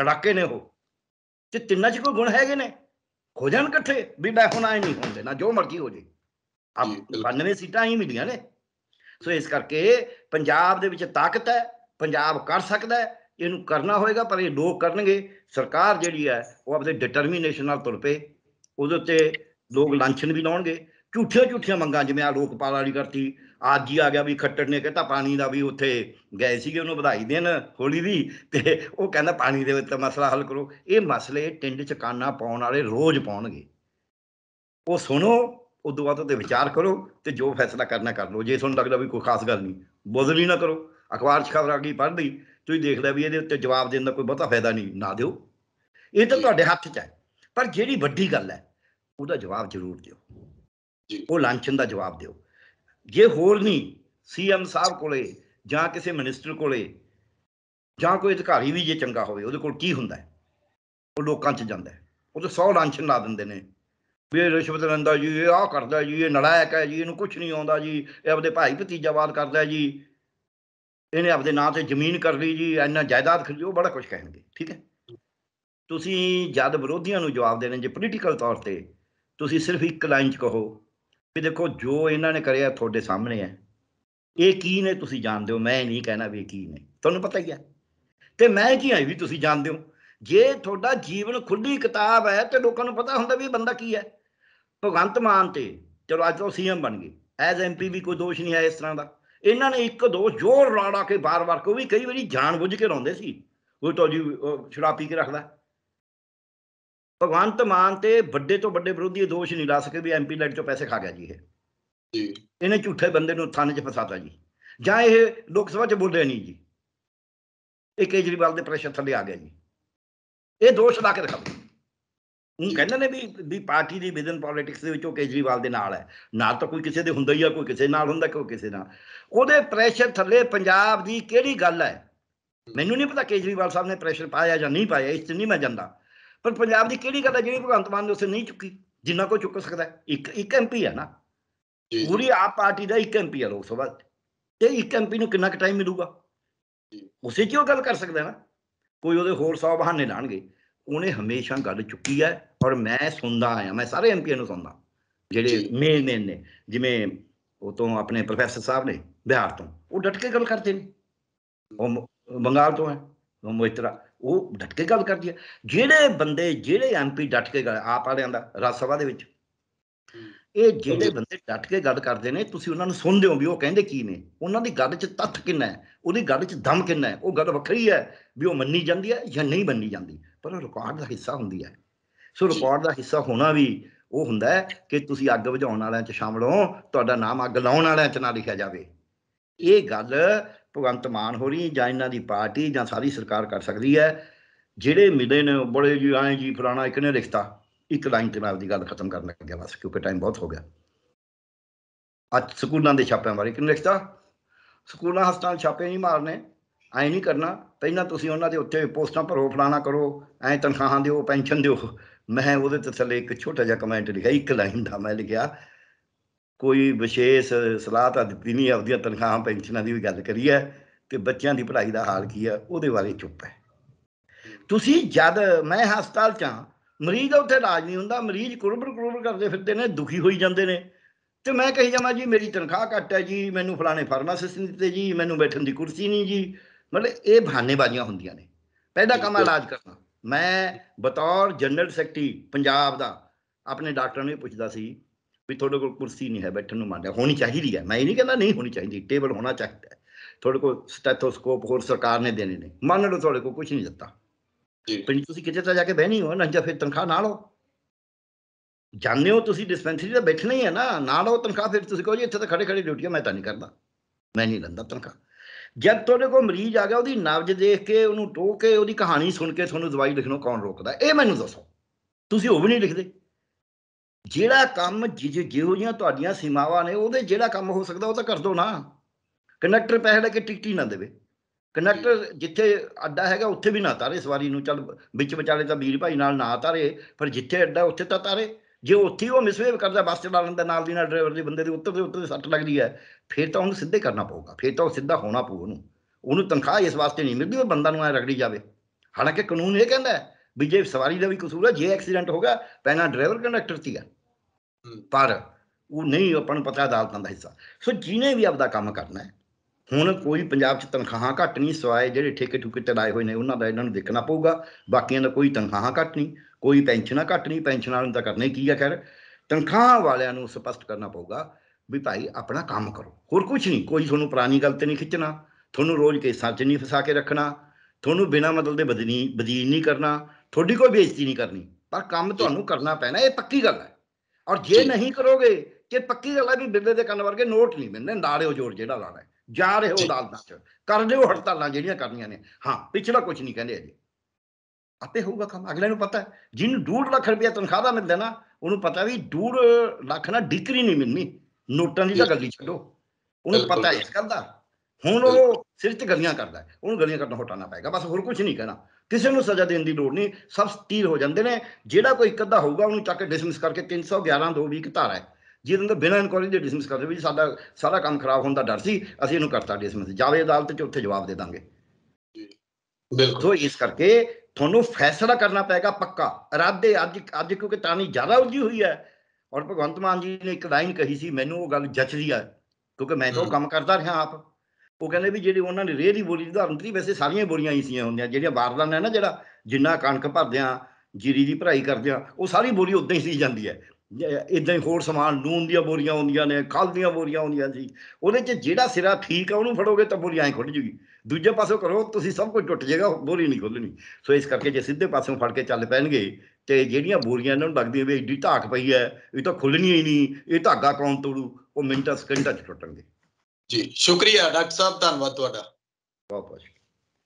ਲੜਾਕੇ ਨੇ ਉਹ ਤੇ ਤਿੰਨਾਂ 'ਚ ਕੋਈ ਗੁਣ ਹੈਗੇ ਨੇ ਹੋ ਜਾਣ ਇਕੱਠੇ ਵੀ ਮੈਂ ਹੁਣ ਆਏ ਨਹੀਂ ਹੁੰਦੇ ਨਾ ਜੋ ਮਰਜ਼ੀ ਹੋ ਜੇ ਆ 92 ਸੀਟਾਂ ਹੀ ਮਿਲੀਆਂ ਨੇ ਸੋ ਇਸ ਕਰਕੇ ਪੰਜਾਬ ਦੇ ਵਿੱਚ ਤਾਕਤ ਹੈ ਪੰਜਾਬ ਕਰ ਸਕਦਾ ਹੈ ਇਹਨੂੰ ਕਰਨਾ ਹੋਏਗਾ ਪਰ ਇਹ ਲੋਕ ਕਰਨਗੇ ਸਰਕਾਰ ਜਿਹੜੀ ਹੈ ਉਹ ਆਪਣੇ ਡਿਟਰਮੀਨੇਸ਼ਨ ਨਾਲ ਤੁਰ ਪਏ ਉਹਦੇ ਤੇ ਲੋਕ ਲਾਂਛਨ ਵੀ ਲਾਉਣਗੇ ਝੂਠੀਆਂ ਝੂਠੀਆਂ ਮੰਗਾਂ ਜਿਵੇਂ ਆ ਲੋਕਪਾਲ ਵਾਲੀ ਕਰਤੀ ਆਜ ਜੀ ਆ ਗਿਆ ਵੀ ਖੱਟੜ ਨੇ ਕਹਿੰਦਾ ਪਾਣੀ ਦਾ ਵੀ ਉੱਥੇ ਗਏ ਸੀਗੇ ਉਹਨੂੰ ਵਧਾਈ ਦੇਣ ਹੋਲੀ ਦੀ ਤੇ ਉਹ ਕਹਿੰਦਾ ਪਾਣੀ ਦੇ ਵਿੱਚ ਮਸਲਾ ਹੱਲ ਕਰੋ ਇਹ ਮਸਲੇ ਟਿੰਡ ਚ ਕਾਨਾ ਪਾਉਣ ਵਾਲੇ ਰੋਜ਼ ਪਾਉਣਗੇ ਉਹ ਸੁਣੋ ਉਦੋਂ ਬਾਅਦ ਤੇ ਵਿਚਾਰ ਕਰੋ ਤੇ ਜੋ ਫੈਸਲਾ ਕਰਨਾ ਕਰ ਲਓ ਜੇ ਤੁਹਾਨੂੰ ਲੱਗਦਾ ਵੀ ਕੋਈ ਖਾਸ ਗੱਲ ਨਹੀਂ ਬੋਦਲੀ ਨਾ ਕਰੋ ਅਖਬਾਰ 'ਚ ਖਬਰ ਆ ਗਈ ਪੜ੍ਹ ਲਈ ਤੁਸੀਂ ਦੇਖ ਲਿਆ ਵੀ ਇਹਦੇ ਉੱਤੇ ਜਵਾਬ ਦੇਣ ਦਾ ਕੋਈ ਬਹੁਤਾ ਫਾਇਦਾ ਨਹੀਂ ਨਾ ਦਿਓ ਇਹ ਤਾਂ ਤੁਹਾਡੇ ਹੱਥ 'ਚ ਹੈ ਪਰ ਜਿਹੜੀ ਵੱਡੀ ਗੱਲ ਹੈ ਉਹਦਾ ਜਵਾਬ ਜ਼ਰੂਰ ਦਿਓ ਜੀ ਉਹ ਲਾਂਚਨ ਦਾ ਜਵਾਬ ਦਿਓ ਜੇ ਹੋਰ ਨਹੀਂ ਸੀਐਮ ਸਾਹਿਬ ਕੋਲੇ ਜਾਂ ਕਿਸੇ ਮਿਨਿਸਟਰ ਕੋਲੇ ਜਾਂ ਕੋਈ ਅਧਿਕਾਰੀ ਵੀ ਜੇ ਚੰਗਾ ਹੋਵੇ ਉਹਦੇ ਕੋਲ ਕੀ ਹੁੰਦਾ ਉਹ ਲੋਕਾਂ 'ਚ ਜਾਂਦਾ ਉਹ ਤੇ 100 ਲਾਂਚਨ ਲਾ ਦਿੰਦੇ ਨੇ ਵੀ ਇਹ ਰਿਸ਼ਵਤ ਲੈਂਦਾ ਜੀ ਇਹ ਆਹ ਕਰਦਾ ਜੀ ਇਹ ਨਲਾਇਕ ਹੈ ਜੀ ਇਹਨੂੰ ਕੁਝ ਨਹੀਂ ਆਉਂਦਾ ਜੀ ਇਹ ਆਪਣੇ ਭਾਈ ਭਤੀਜਾਵਾਦ ਕਰਦਾ ਜੀ ਇਹਨੇ ਆਪਦੇ ਨਾਂ ਤੇ ਜ਼ਮੀਨ ਕਰ ਲਈ ਜੀ ਇੰਨਾ ਜਾਇਦਾਦ ਖਰੀਦੀ ਉਹ ਬੜਾ ਕੁਝ ਕਹਿਣਗੇ ਠੀਕ ਹੈ ਤੁਸੀਂ ਜਦ ਵਿਰੋਧੀਆਂ ਨੂੰ ਜਵਾਬ ਦੇਣੇ ਜੇ ਪੋਲੀਟੀਕਲ ਤੌਰ ਤੇ ਤੁਸੀਂ ਸਿਰਫ ਇੱਕ ਲਾਈਨ 'ਚ ਕਹੋ ਵੀ ਦੇਖੋ ਜੋ ਇਹਨਾਂ ਨੇ ਕਰਿਆ ਤੁਹਾਡੇ ਸਾਹਮਣੇ ਹੈ ਇਹ ਕੀ ਨੇ ਤੁਸੀਂ ਜਾਣਦੇ ਹੋ ਮੈਂ ਨਹੀਂ ਕਹਿਣਾ ਵੀ ਕੀ ਨੇ ਤੁਹਾਨੂੰ ਪਤਾ ਹੀ ਹੈ ਤੇ ਮੈਂ ਕੀ ਆਈ ਵੀ ਤੁਸੀਂ ਜਾਣਦੇ ਹੋ ਜੇ ਤੁਹਾਡਾ ਜੀਵਨ ਖੁੱਲੀ ਕਿਤਾਬ ਹੈ ਤੇ ਲੋਕਾਂ ਨੂੰ ਪਤਾ ਹੁੰਦਾ ਵੀ ਇਹ ਬੰਦਾ ਕੀ ਹੈ ਭਗਵੰਤ ਮਾਨ ਤੇ ਚਲੋ ਅੱਜ ਉਹ ਸੀਐਮ ਬਣ ਗਏ ਐਜ਼ ਐਮਪੀ ਵੀ ਕੋਈ ਦੋਸ਼ ਨਹੀਂ ਹੈ ਇਸ ਤਰ੍ਹਾਂ ਦਾ ਇਹਨਾਂ ਨੇ ਇੱਕ ਦੋ ਜ਼ੋਰ ਲਾੜਾ ਕੇ ਬਾਰ-ਬਾਰ ਕੋ ਵੀ ਕਈ ਵਾਰੀ ਜਾਣ ਬੁੱਝ ਕੇ ਰੋਂਦੇ ਸੀ ਉਹ ਤਾਂ ਜੀ ਸ਼ਰਾਬ ਪੀ ਕੇ ਰੱਖਦਾ ਭਗਵੰਤ ਮਾਨ ਤੇ ਵੱਡੇ ਤੋਂ ਵੱਡੇ ਵਿਰੋਧੀ ਦੋਸ਼ ਨਹੀਂ ਲਾ ਸਕੇ ਵੀ ਐਮਪੀ ਲੈਟ ਚੋਂ ਪੈਸੇ ਖਾ ਗਿਆ ਜੀ ਇਹ ਜੀ ਇਹਨੇ ਝੂਠੇ ਬੰਦੇ ਨੂੰ ਥਾਣੇ 'ਚ ਫਸਾਤਾ ਜੀ ਜਾਂ ਇਹ ਲੋਕ ਸਭਾ 'ਚ ਬੋਲਦੇ ਨਹੀਂ ਜੀ ਇਹ ਕੇਜਰੀਵਾਲ ਦੇ ਪ੍ਰੈਸ਼ਰ ਥੱਲੇ ਆ ਗਿਆ ਜੀ ਇਹ ਦੋਸ਼ ਲਾ ਕੇ ਦਿਖਾਓ ਉਹ ਕਹਿੰਦੇ ਨੇ ਵੀ ਵੀ ਪਾਰਟੀ ਦੀ ਵਿਦਨ ਪੋਲਿਟਿਕਸ ਦੇ ਵਿੱਚ ਉਹ ਕੇਜਰੀਵਾਲ ਦੇ ਨਾਲ ਹੈ ਨਾਲ ਤਾਂ ਕੋਈ ਕਿਸੇ ਦੇ ਹੁੰਦਾ ਹੀ ਆ ਕੋਈ ਕਿਸੇ ਨਾਲ ਹੁੰਦਾ ਕੋਈ ਕਿਸੇ ਨਾਲ ਉਹਦੇ ਪ੍ਰੈਸ਼ਰ ਥੱਲੇ ਪੰਜਾਬ ਦੀ ਕਿਹੜੀ ਗੱਲ ਹੈ ਮੈਨੂੰ ਨਹੀਂ ਪਤਾ ਕੇਜਰੀਵਾਲ ਸਾਹਿਬ ਨੇ ਪ੍ਰੈਸ਼ਰ ਪਾਇਆ ਜਾਂ ਨਹੀਂ ਪਾਇਆ ਇਸ 'ਚ ਨਹੀਂ ਮੈਂ ਜਾਂਦਾ ਪਰ ਪੰਜਾਬ ਦੀ ਕਿਹੜੀ ਗੱਲ ਹੈ ਜਿਹੜੀ ਭਗਵੰਤ ਮਾਨ ਨੇ ਉਸੇ ਨਹੀਂ ਚੁੱਕੀ ਜਿੰਨਾ ਕੋ ਚੁੱਕ ਸਕਦਾ ਇੱਕ ਇੱਕ ਐਮਪੀ ਹੈ ਨਾ ਪੂਰੀ ਆਪ ਪਾਰਟੀ ਦਾ ਇੱਕ ਐਮਪੀ ਹੈ ਲੋਕ ਸਭਾ ਤੇ ਇੱਕ ਐਮਪੀ ਨੂੰ ਕਿੰਨਾ ਕੁ ਟਾਈਮ ਮਿਲੂਗਾ ਉਸੇ ਕਿਉਂ ਗੱਲ ਕਰ ਸਕਦਾ ਨਾ ਕੋਈ ਉਹਦੇ ਹੋਰ ਸੌ ਬਹਾਨੇ ਲਾਣਗੇ ਉਹਨੇ ਹਮੇਸ਼ਾ ਗੱਲ ਚੁੱਕੀ ਹੈ ਔਰ ਮੈਂ ਸੁਣਦਾ ਆਇਆ ਮੈਂ ਸਾਰੇ ਐਮਪੀ ਨੂੰ ਸੁਣਦਾ ਜਿਹੜੇ ਮੇਨ ਮੇਨ ਨੇ ਜਿਵੇਂ ਉਹ ਤੋਂ ਆਪਣੇ ਪ੍ਰੋਫੈਸਰ ਸਾਹਿਬ ਨੇ ਬਿਹਾਰ ਤੋਂ ਉਹ ਡਟ ਕੇ ਗੱਲ ਕਰਦੇ ਨੇ ਉਹ ਬੰਗਾਲ ਤੋਂ ਹੈ ਉਹ ਮੋਇਤਰਾ ਉਹ ਡਟ ਕੇ ਗੱਲ ਕਰਦੀ ਹੈ ਜਿਹੜੇ ਬੰਦੇ ਜਿਹੜੇ ਐਮਪੀ ਡਟ ਕੇ ਗੱਲ ਆਪ ਵਾਲਿਆਂ ਦਾ ਰਾਜ ਸਭਾ ਦੇ ਵਿੱਚ ਇਹ ਜਿਹੜੇ ਬੰਦੇ ਡਟ ਕੇ ਗੱਲ ਕਰਦੇ ਨੇ ਤੁਸੀਂ ਉਹਨਾਂ ਨੂੰ ਸੁਣਦੇ ਹੋ ਵੀ ਉਹ ਕਹਿੰਦੇ ਕੀ ਨੇ ਉਹਨਾਂ ਦੀ ਗੱਲ 'ਚ ਤੱਥ ਕਿੰਨਾ ਹੈ ਉਹਦੀ ਗੱਲ 'ਚ ਦਮ ਕਿੰਨਾ ਹੈ ਉਹ ਗੱਲ ਵੱਖਰੀ ਹੈ ਵੀ ਉਹ ਮੰਨੀ ਜਾਂਦੀ ਹੈ ਜਾਂ ਨਹੀਂ ਮੰਨੀ ਜਾਂਦੀ ਪਰ ਉਹ ਰਿਕਾਰਡ ਦਾ ਹਿੱਸਾ ਹੁੰਦੀ ਹੈ ਸੋ ਰਿਕਾਰਡ ਦਾ ਹਿੱਸਾ ਹੋਣਾ ਵੀ ਉਹ ਹੁੰਦਾ ਹੈ ਕਿ ਤੁਸੀਂ ਅੱਗ ਬੁਝਾਉਣ ਵਾਲਿਆਂ 'ਚ ਸ਼ਾਮਲ ਹੋ ਤੁਹਾਡਾ ਨਾਮ ਅੱਗ ਲਾਉਣ ਵਾਲਿਆਂ 'ਚ ਨਾ ਲਿਖਿਆ ਜਾਵੇ ਇਹ ਗੱਲ ਭਗਵੰਤ ਮਾਨ ਰਹੀ ਜਾਂ ਇਹਨਾਂ ਦੀ ਪਾਰਟੀ ਜਾਂ ਸਾਰੀ ਸਰਕਾਰ ਕਰ ਸਕਦੀ ਹੈ ਜਿਹੜੇ ਮਿਲੇ ਨੇ ਬੜੇ ਜੀ ਆਏ ਜੀ ਫਲਾਣਾ ਇੱਕ ਨੇ ਲਿਖਤਾ ਇੱਕ ਲਾਈਨ ਤੇ ਮੈਂ ਆਪਦੀ ਗੱਲ ਖਤਮ ਕਰਨ ਲੱਗਿਆ ਬਸ ਕਿਉਂਕਿ ਟਾਈਮ ਬਹੁਤ ਹੋ ਗਿਆ ਅੱਜ ਸਕੂਲਾਂ ਦੇ ਛਾਪਿਆਂ ਬਾਰੇ ਕਿੰਨੇ ਲਿਖਤਾ ਸਕੂਲਾਂ ਹਸਪਤਾਲ ਛਾਪੇ ਨਹੀਂ ਮਾਰਨੇ ਐਂ ਨਹੀਂ ਕਰਨਾ ਪਹਿਲਾਂ ਤੁਸੀਂ ਉਹਨਾਂ ਦੇ ਉੱਤੇ ਪੋਸਟਾਂ ਭਰੋ ਫਲਾਣਾ ਕਰੋ ਐ ਤਨਖਾਹਾਂ ਦਿਓ ਪੈਨਸ਼ਨ ਦਿਓ ਮੈਂ ਉਹਦੇ ਤੇ ਥੱਲੇ ਇੱਕ ਛੋਟਾ ਜਿਹਾ ਕਮੈਂਟ ਲਿਖਿਆ ਇੱਕ ਲਾਈਨ ਦਾ ਮੈਂ ਲਿਖਿਆ ਕੋਈ ਵਿਸ਼ੇਸ਼ ਸਲਾਹ ਤਾਂ ਦਿੱਤੀ ਨਹੀਂ ਆਪਦੀਆਂ ਤਨਖਾਹਾਂ ਪੈਨਸ਼ਨਾਂ ਦੀ ਵੀ ਗੱਲ ਕਰੀ ਹੈ ਤੇ ਬੱਚਿਆਂ ਦੀ ਪੜ੍ਹਾਈ ਦਾ ਹਾਲ ਕੀ ਹੈ ਉਹਦੇ ਬਾਰੇ ਚੁੱਪ ਹੈ ਤੁਸੀਂ ਜਦ ਮੈਂ ਹਸਪਤਾਲ 'ਚ ਹਾਂ ਮਰੀਜ਼ ਉੱਥੇ ਇਲਾਜ ਨਹੀਂ ਹੁੰਦਾ ਮਰੀਜ਼ ਕੁਰਬਰ ਕੁਰਬਰ ਕਰਦੇ ਫਿਰਦੇ ਨੇ ਦੁਖੀ ਹੋਈ ਜਾਂਦੇ ਨੇ ਤੇ ਮੈਂ ਕਹੀ ਜਾਵਾਂ ਜੀ ਮੇਰੀ ਤਨਖਾਹ ਘੱਟ ਹੈ ਜੀ ਮੈਨੂੰ ਫਲਾਣੇ ਫਾਰਮਾਸਿਸਟ ਨਹੀਂ ਦਿੱਤੇ ਜੀ ਮੈਨੂੰ ਬੈਠਣ ਦੀ ਕੁਰਸੀ ਨਹੀਂ ਜੀ ਮਤਲਬ ਇਹ ਬਹਾਨੇਬਾਜ਼ੀਆਂ ਹੁੰਦੀਆਂ ਨੇ ਪਹਿਲਾ ਕੰਮ ਇਲਾਜ ਕਰਨਾ ਮੈਂ ਬਤੌਰ ਜਨਰਲ ਸੈਕਟਰੀ ਪੰਜਾਬ ਦਾ ਆਪਣੇ ਡਾਕਟਰ ਨੂੰ ਪੁੱਛਦਾ ਸੀ ਵੀ ਤੁਹਾਡੇ ਕੋਲ ਕੁਰਸੀ ਨਹੀਂ ਹੈ ਬੈਠਣ ਨੂੰ ਮੰਨਦਾ ਹੋਣੀ ਚਾਹੀਦੀ ਹੈ ਮੈਂ ਇਹ ਨਹੀਂ ਕਹਿੰਦਾ ਨਹੀਂ ਹੋਣੀ ਚਾਹੀਦੀ ਟੇਬਲ ਹੋਣਾ ਚਾਹੀਦਾ ਤੁਹਾਡੇ ਕੋਲ ਸਟੈਥੋਸਕੋਪ ਹੋਰ ਸਰਕਾਰ ਨੇ ਦੇਣੇ ਨੇ ਮੰਨ ਲਓ ਤੁਹਾਡੇ ਕੋਲ ਕੁਝ ਨਹੀਂ ਦਿੱਤਾ ਪਿੰਡ ਤੁਸੀਂ ਕਿਤੇ ਤਾਂ ਜਾ ਕੇ ਬਹਿਣੀ ਹੋ ਨਾ ਜਾਂ ਫਿਰ ਤਨਖਾਹ ਨਾ ਲਓ ਜਾਣਦੇ ਹੋ ਤੁਸੀਂ ਡਿਸਪੈਂਸਰੀ ਤਾਂ ਬੈਠਣਾ ਹੀ ਹੈ ਨਾ ਨਾ ਲਓ ਤਨਖਾਹ ਫਿਰ ਤੁਸੀਂ ਕਹੋ ਜੀ ਇੱਥੇ ਤਾਂ ਖੜੇ ਖੜੇ ਡਿਊਟੀਆਂ ਮੈਂ ਤਾਂ ਨਹੀਂ ਕਰਦਾ ਮੈਂ ਨਹੀਂ ਲੈਂਦਾ ਤਨਖਾਹ ਜਦ ਤੁਹਾਡੇ ਕੋਲ ਮਰੀਜ਼ ਆ ਗਿਆ ਉਹਦੀ ਨਬਜ ਦੇਖ ਕੇ ਉਹਨੂੰ ਟੋਕ ਕੇ ਉਹਦੀ ਕਹਾਣੀ ਸੁਣ ਕੇ ਤੁਹਾਨੂੰ ਦਵਾਈ ਲਿਖਣੋਂ ਕੌਣ ਰੋਕਦਾ ਇਹ ਮੈਨੂੰ ਦੱਸੋ ਤੁਸੀਂ ਉਹ ਵੀ ਨਹੀਂ ਲਿਖਦੇ ਜਿਹੜਾ ਕੰਮ ਜਿਹੋ ਜਿਹੀਆਂ ਤੁਹਾਡੀਆਂ ਸੀਮਾਵਾਂ ਨੇ ਉਹਦੇ ਜਿਹੜਾ ਕੰਮ ਹੋ ਸਕਦਾ ਉਹ ਤਾਂ ਕਰ ਦੋ ਨਾ ਕਨੈਕਟਰ ਪੈਸੇ ਲੈ ਕੇ ਟਿਕਟੀ ਨਾ ਦੇਵੇ ਕਨੈਕਟਰ ਜਿੱਥੇ ਅੱਡਾ ਹੈਗਾ ਉੱਥੇ ਵੀ ਨਾ ਤਾਰੇ ਸਵਾਰੀ ਨੂੰ ਚੱਲ ਵਿੱਚ ਵਿਚਾਲੇ ਤਾਂ ਵੀਰ ਭਾਈ ਨਾਲ ਨਾ ਤਾਰੇ ਪਰ ਜਿੱਥੇ ਅੱਡਾ ਉੱਥੇ ਤਾਂ ਤਾਰੇ ਜੇ ਉੱਥੇ ਉਹ ਮਿਸਵੇਵ ਕਰਦਾ ਬੱਸ ਚਲਾਉਣ ਦਾ ਨਾਲ ਦੀ ਨਾਲ ਡਰਾਈਵਰ ਦੇ ਬੰਦੇ ਦੇ ਉੱਤਰ ਦੇ ਉੱਤਰ ਸੱਟ ਲੱਗਦੀ ਹੈ ਫਿਰ ਤਾਂ ਉਹਨੂੰ ਸਿੱਧੇ ਕਰਨਾ ਪਊਗਾ ਫਿਰ ਤਾਂ ਉਹ ਸਿੱਧਾ ਹੋਣਾ ਪਊ ਉਹਨੂੰ ਉਹਨੂੰ ਤਨਖਾਹ ਇਸ ਵਾਸਤੇ ਨਹੀਂ ਮਿਲਦੀ ਉਹ ਬੰਦਾ ਨੂੰ ਐ ਰਗੜੀ ਜਾਵੇ ਹਾਲਾਂਕਿ ਕਾਨੂੰਨ ਇਹ ਕਹਿੰਦਾ ਹੈ ਵੀ ਜੇ ਸਵਾਰੀ ਦਾ ਵੀ ਕਸੂਰ ਹੈ ਜੇ ਐਕਸੀਡੈਂਟ ਹੋ ਗਿਆ ਪਹਿਲਾਂ ਡਰਾਈਵਰ ਕੰਡਕਟਰ ਸੀਗਾ ਪਰ ਉਹ ਨਹੀਂ ਆਪਾਂ ਨੂੰ ਪਤਾ ਅਦਾਲਤਾਂ ਦਾ ਹਿੱਸਾ ਸੋ ਜਿਹਨੇ ਵੀ ਆਪਦਾ ਕੰਮ ਕਰਨਾ ਹੈ ਹੁਣ ਕੋਈ ਪੰਜਾਬ 'ਚ ਤਨਖਾਹਾਂ ਘੱਟ ਨਹੀਂ ਸਵਾਏ ਜਿਹੜੇ ਠੇਕੇ ਠੁਕੇ ਤੇ ਲਾਏ ਹੋਏ ਨੇ ਉਹਨਾਂ ਦਾ ਇਹਨਾਂ ਨੂੰ ਦੇਖਣਾ ਪਊਗਾ ਬਾਕੀਆਂ ਦਾ ਕੋਈ ਤਨਖਾਹਾਂ ਘੱਟ ਨਹੀਂ ਕੋਈ ਪੈਨਸ਼ਨਾਂ ਘੱਟ ਨਹੀਂ ਪੈਨਸ਼ਨ ਵਾਲਿਆਂ ਦਾ ਕਰਨੇ ਕੀ ਆ ਖੈਰ ਤਨਖਾਹ ਵਾਲਿਆਂ ਨੂੰ ਸਪਸ਼ਟ ਕਰਨਾ ਪਊਗਾ ਵੀ ਭਾਈ ਆਪਣਾ ਕੰਮ ਕਰੋ ਹੋਰ ਕੁਝ ਨਹੀਂ ਕੋਈ ਤੁਹਾਨੂੰ ਪੁਰਾਣੀ ਗੱਲ ਤੇ ਨਹੀਂ ਖਿੱਚਣਾ ਤੁਹਾਨੂੰ ਰੋਜ਼ ਕੇਸਾਂ 'ਚ ਨਹੀਂ ਫਸਾ ਕੇ ਰੱਖਣਾ ਤੁਹਾਨੂੰ ਬਿਨਾਂ ਮਤਲਬ ਦੇ ਬਦਨੀ ਬਦੀਨ ਨਹੀਂ ਕਰਨਾ ਤੁਹਾਡੀ ਕੋਈ ਬੇਇੱਜ਼ਤੀ ਨਹੀਂ ਕਰਨੀ ਪਰ ਕੰਮ ਤੁਹਾਨੂੰ ਕਰਨਾ ਪੈਣਾ ਇਹ ਪੱਕੀ ਗੱਲ ਹੈ ਔਰ ਜੇ ਨਹੀਂ ਕਰੋਗੇ ਕਿ ਪੱਕੀ ਗੱਲ ਹੈ ਵੀ ਬਿੱਲੇ ਦੇ ਕੰਨ ਵਰਗੇ ਨੋਟ ਨਹੀਂ ਮਿਲਣੇ ਨਾਲਿਓ ਜੋੜ ਜਿਹੜਾ ਲਾਣਾ ਜਾ ਰਹੇ ਹੋ ਅਦਾਲਤਾਂ 'ਚ ਕਰ ਲਿਓ ਹੜਤਾਲਾਂ ਜਿਹੜੀਆਂ ਕਰਨੀਆਂ ਨੇ ਹਾਂ ਪਿਛਲਾ ਕੁਝ ਨਹੀਂ ਕਹਿੰਦੇ ਅਜੇ ਅਤੇ ਹੋਊਗਾ ਕੰਮ ਅਗਲੇ ਨੂੰ ਪਤਾ ਜਿਹਨੂੰ 2 ਲੱਖ ਰੁਪਏ ਤਨਖਾਹ ਦਾ ਮਿਲਦਾ ਨਾ ਉਹਨੂੰ ਪਤਾ ਵੀ 2 ਲੱਖ ਨਾਲ ਡਿਕਰੀ ਨਹੀਂ ਮਿਲਣੀ ਨੋਟਾਂ ਦੀ ਤਾਂ ਗੱਲ ਹੀ ਛੱਡੋ ਉਹਨੂੰ ਪਤਾ ਇਸ ਗੱਲ ਦਾ ਹੁਣ ਉਹ ਸਿਰ ਤੇ ਗਲੀਆਂ ਕਰਦਾ ਹੈ ਉਹਨੂੰ ਗਲੀਆਂ ਕਰਨਾ ਹਟਾਣਾ ਪਏਗਾ ਬਸ ਹੋਰ ਕੁਝ ਨਹੀਂ ਕਹਿਣਾ ਕਿਸੇ ਨੂੰ ਸਜ਼ਾ ਦੇਣ ਦੀ ਲੋੜ ਨਹੀਂ ਸਭ ਸਟੀਲ ਹੋ ਜਾਂਦੇ ਨੇ ਜਿਹੜਾ ਕੋਈ ਕੱਦਾ ਹੋਊਗਾ ਉਹਨੂੰ ਚੱਕ ਕੇ ਡਿਸਮਿਸ ਕਰਕੇ 311 ਦੋ ਵੀਕ ਧਾਰਾ ਹੈ ਜਿਹਦੇ ਅੰਦਰ ਬਿਨਾਂ ਇਨਕੁਆਇਰੀ ਦੇ ਡਿਸਮਿਸ ਕਰਦੇ ਵੀ ਸਾਡਾ ਸਾਰਾ ਕੰਮ ਖਰਾਬ ਹੋਣ ਦਾ ਡਰ ਸੀ ਅਸੀਂ ਇਹਨੂੰ ਕਰਤਾ ਡਿਸਮਿਸ ਜਾਵੇ ਅਦਾਲਤ 'ਚ ਉੱਥੇ ਜਵਾਬ ਦੇ ਦਾਂਗੇ ਬਿਲਕੁਲ ਸੋ ਇਸ ਕਰਕੇ ਤੁਹਾਨੂੰ ਫੈਸਲਾ ਕਰਨਾ ਪਏਗਾ ਪੱਕਾ ਇਰਾਦੇ ਅੱਜ ਅੱਜ ਕਿਉਂਕਿ ਤਾਣੀ ਜ਼ਿਆਦਾ ਉੱਜੀ ਹੋਈ ਹੈ ਔਰ ਭਗਵੰਤ ਮਾਨ ਜੀ ਨੇ ਇੱਕ ਲਾਈਨ ਕਹੀ ਸੀ ਮੈਨੂੰ ਉਹ ਗੱਲ ਜਚਦੀ ਆ ਕਿਉਂਕਿ ਮੈਂ ਤਾਂ ਉਹ ਕੰਮ ਕਰਦਾ ਰਿਹਾ ਆਪ ਉਹ ਕਹਿੰਦੇ ਵੀ ਜਿਹੜੀ ਉਹਨਾਂ ਨੇ ਰੇਹ ਦੀ ਬੋਲੀ ਉਦਾਹਰਨ ਦਿੱਤੀ ਵੈਸੇ ਸਾਰੀਆਂ ਬੋਲੀਆਂ ਹੀ ਸੀਆਂ ਹੁੰਦੀਆਂ ਜਿਹੜੀਆਂ ਬਾਰਦਾਨ ਹੈ ਨਾ ਜਿਹੜਾ ਜਿੰਨਾ ਕਣਕ ਭਰਦੇ ਆ ਜੀਰੀ ਦੀ ਭਰਾਈ ਕਰਦੇ ਆ ਉਹ ਸਾਰੀ ਬੋਲੀ ਉਦਾਂ ਹੀ ਸੀ ਜਾਂਦੀ ਹੈ ਇਦਾਂ ਹੀ ਹੋਰ ਸਮਾਨ ਲੂਣ ਦੀਆਂ ਬੋਰੀਆਂ ਹੁੰਦੀਆਂ ਨੇ ਖਲ ਦੀਆਂ ਬੋਰੀਆਂ ਹੁੰਦੀਆਂ ਸੀ ਉਹਦੇ 'ਚ ਜਿਹੜਾ ਸਿਰਾ ਠੀਕ ਆ ਉਹਨੂੰ ਫੜੋਗੇ ਤਾਂ ਬੋਰੀ ਐਂ ਖੁੱਲ ਜੂਗੀ ਦੂਜੇ ਪਾਸੋਂ ਕਰੋ ਤੁਸੀਂ ਸਭ ਕੁਝ ਟੁੱਟ ਜਾਏਗਾ ਬੋਰੀ ਨਹੀਂ ਖੁੱਲਣੀ ਸੋ ਇਸ ਕਰਕੇ ਜੇ ਸਿੱਧੇ ਪਾਸੋਂ ਫੜ ਕੇ ਚੱਲ ਪੈਣਗੇ ਤੇ ਜਿਹੜੀਆਂ ਬੋਰੀਆਂ ਇਹਨਾਂ ਨੂੰ ਲੱਗਦੀਆਂ ਵੀ ਏਡੀ ਢਾਕ ਪਈ ਹੈ ਇਹ ਤਾਂ ਖੁੱਲਣੀ ਹੀ ਨਹੀਂ ਇਹ ਧਾਗਾ ਕੌਣ ਤੋੜੂ ਉਹ ਮਿੰਟਾਂ ਸਕਿੰਟਾਂ 'ਚ ਟੁੱਟਣਗੇ ਜੀ ਸ਼ੁਕਰੀਆ ਡਾਕਟਰ ਸਾਹਿਬ ਧੰਨਵਾਦ ਤੁਹਾਡਾ ਬਹੁਤ ਬਹੁਤ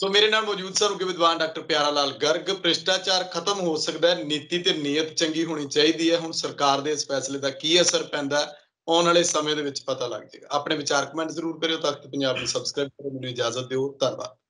ਸੋ ਮੇਰੇ ਨਾਲ ਮੌਜੂਦ ਸਰੂਗੇ ਵਿਦਵਾਨ ਡਾਕਟਰ ਪਿਆਰਾ ਲਾਲ ਗਰਗ ਭ੍ਰਿਸ਼ਟਾਚਾਰ ਖਤਮ ਹੋ ਸਕਦਾ ਹੈ ਨੀਤੀ ਤੇ ਨੀਅਤ ਚੰਗੀ ਹੋਣੀ ਚਾਹੀਦੀ ਹੈ ਹੁਣ ਸਰਕਾਰ ਦੇ ਇਸ ਫੈਸਲੇ ਦਾ ਕੀ ਅਸਰ ਪੈਂਦਾ ਆਉਣ ਵਾਲੇ ਸਮੇਂ ਦੇ ਵਿੱਚ ਪਤਾ ਲੱਗ ਜਾਏਗਾ ਆਪਣੇ ਵਿਚਾਰ ਕਮੈਂਟ ਜ਼ਰੂਰ ਕਰਿਓ ਤਖਤ ਪੰਜਾਬ ਨੂੰ ਸਬਸਕ੍ਰਾਈਬ ਕਰੋ ਮੈਨੂੰ ਇਜਾਜ਼ਤ ਦਿਓ ਧੰਨਵਾਦ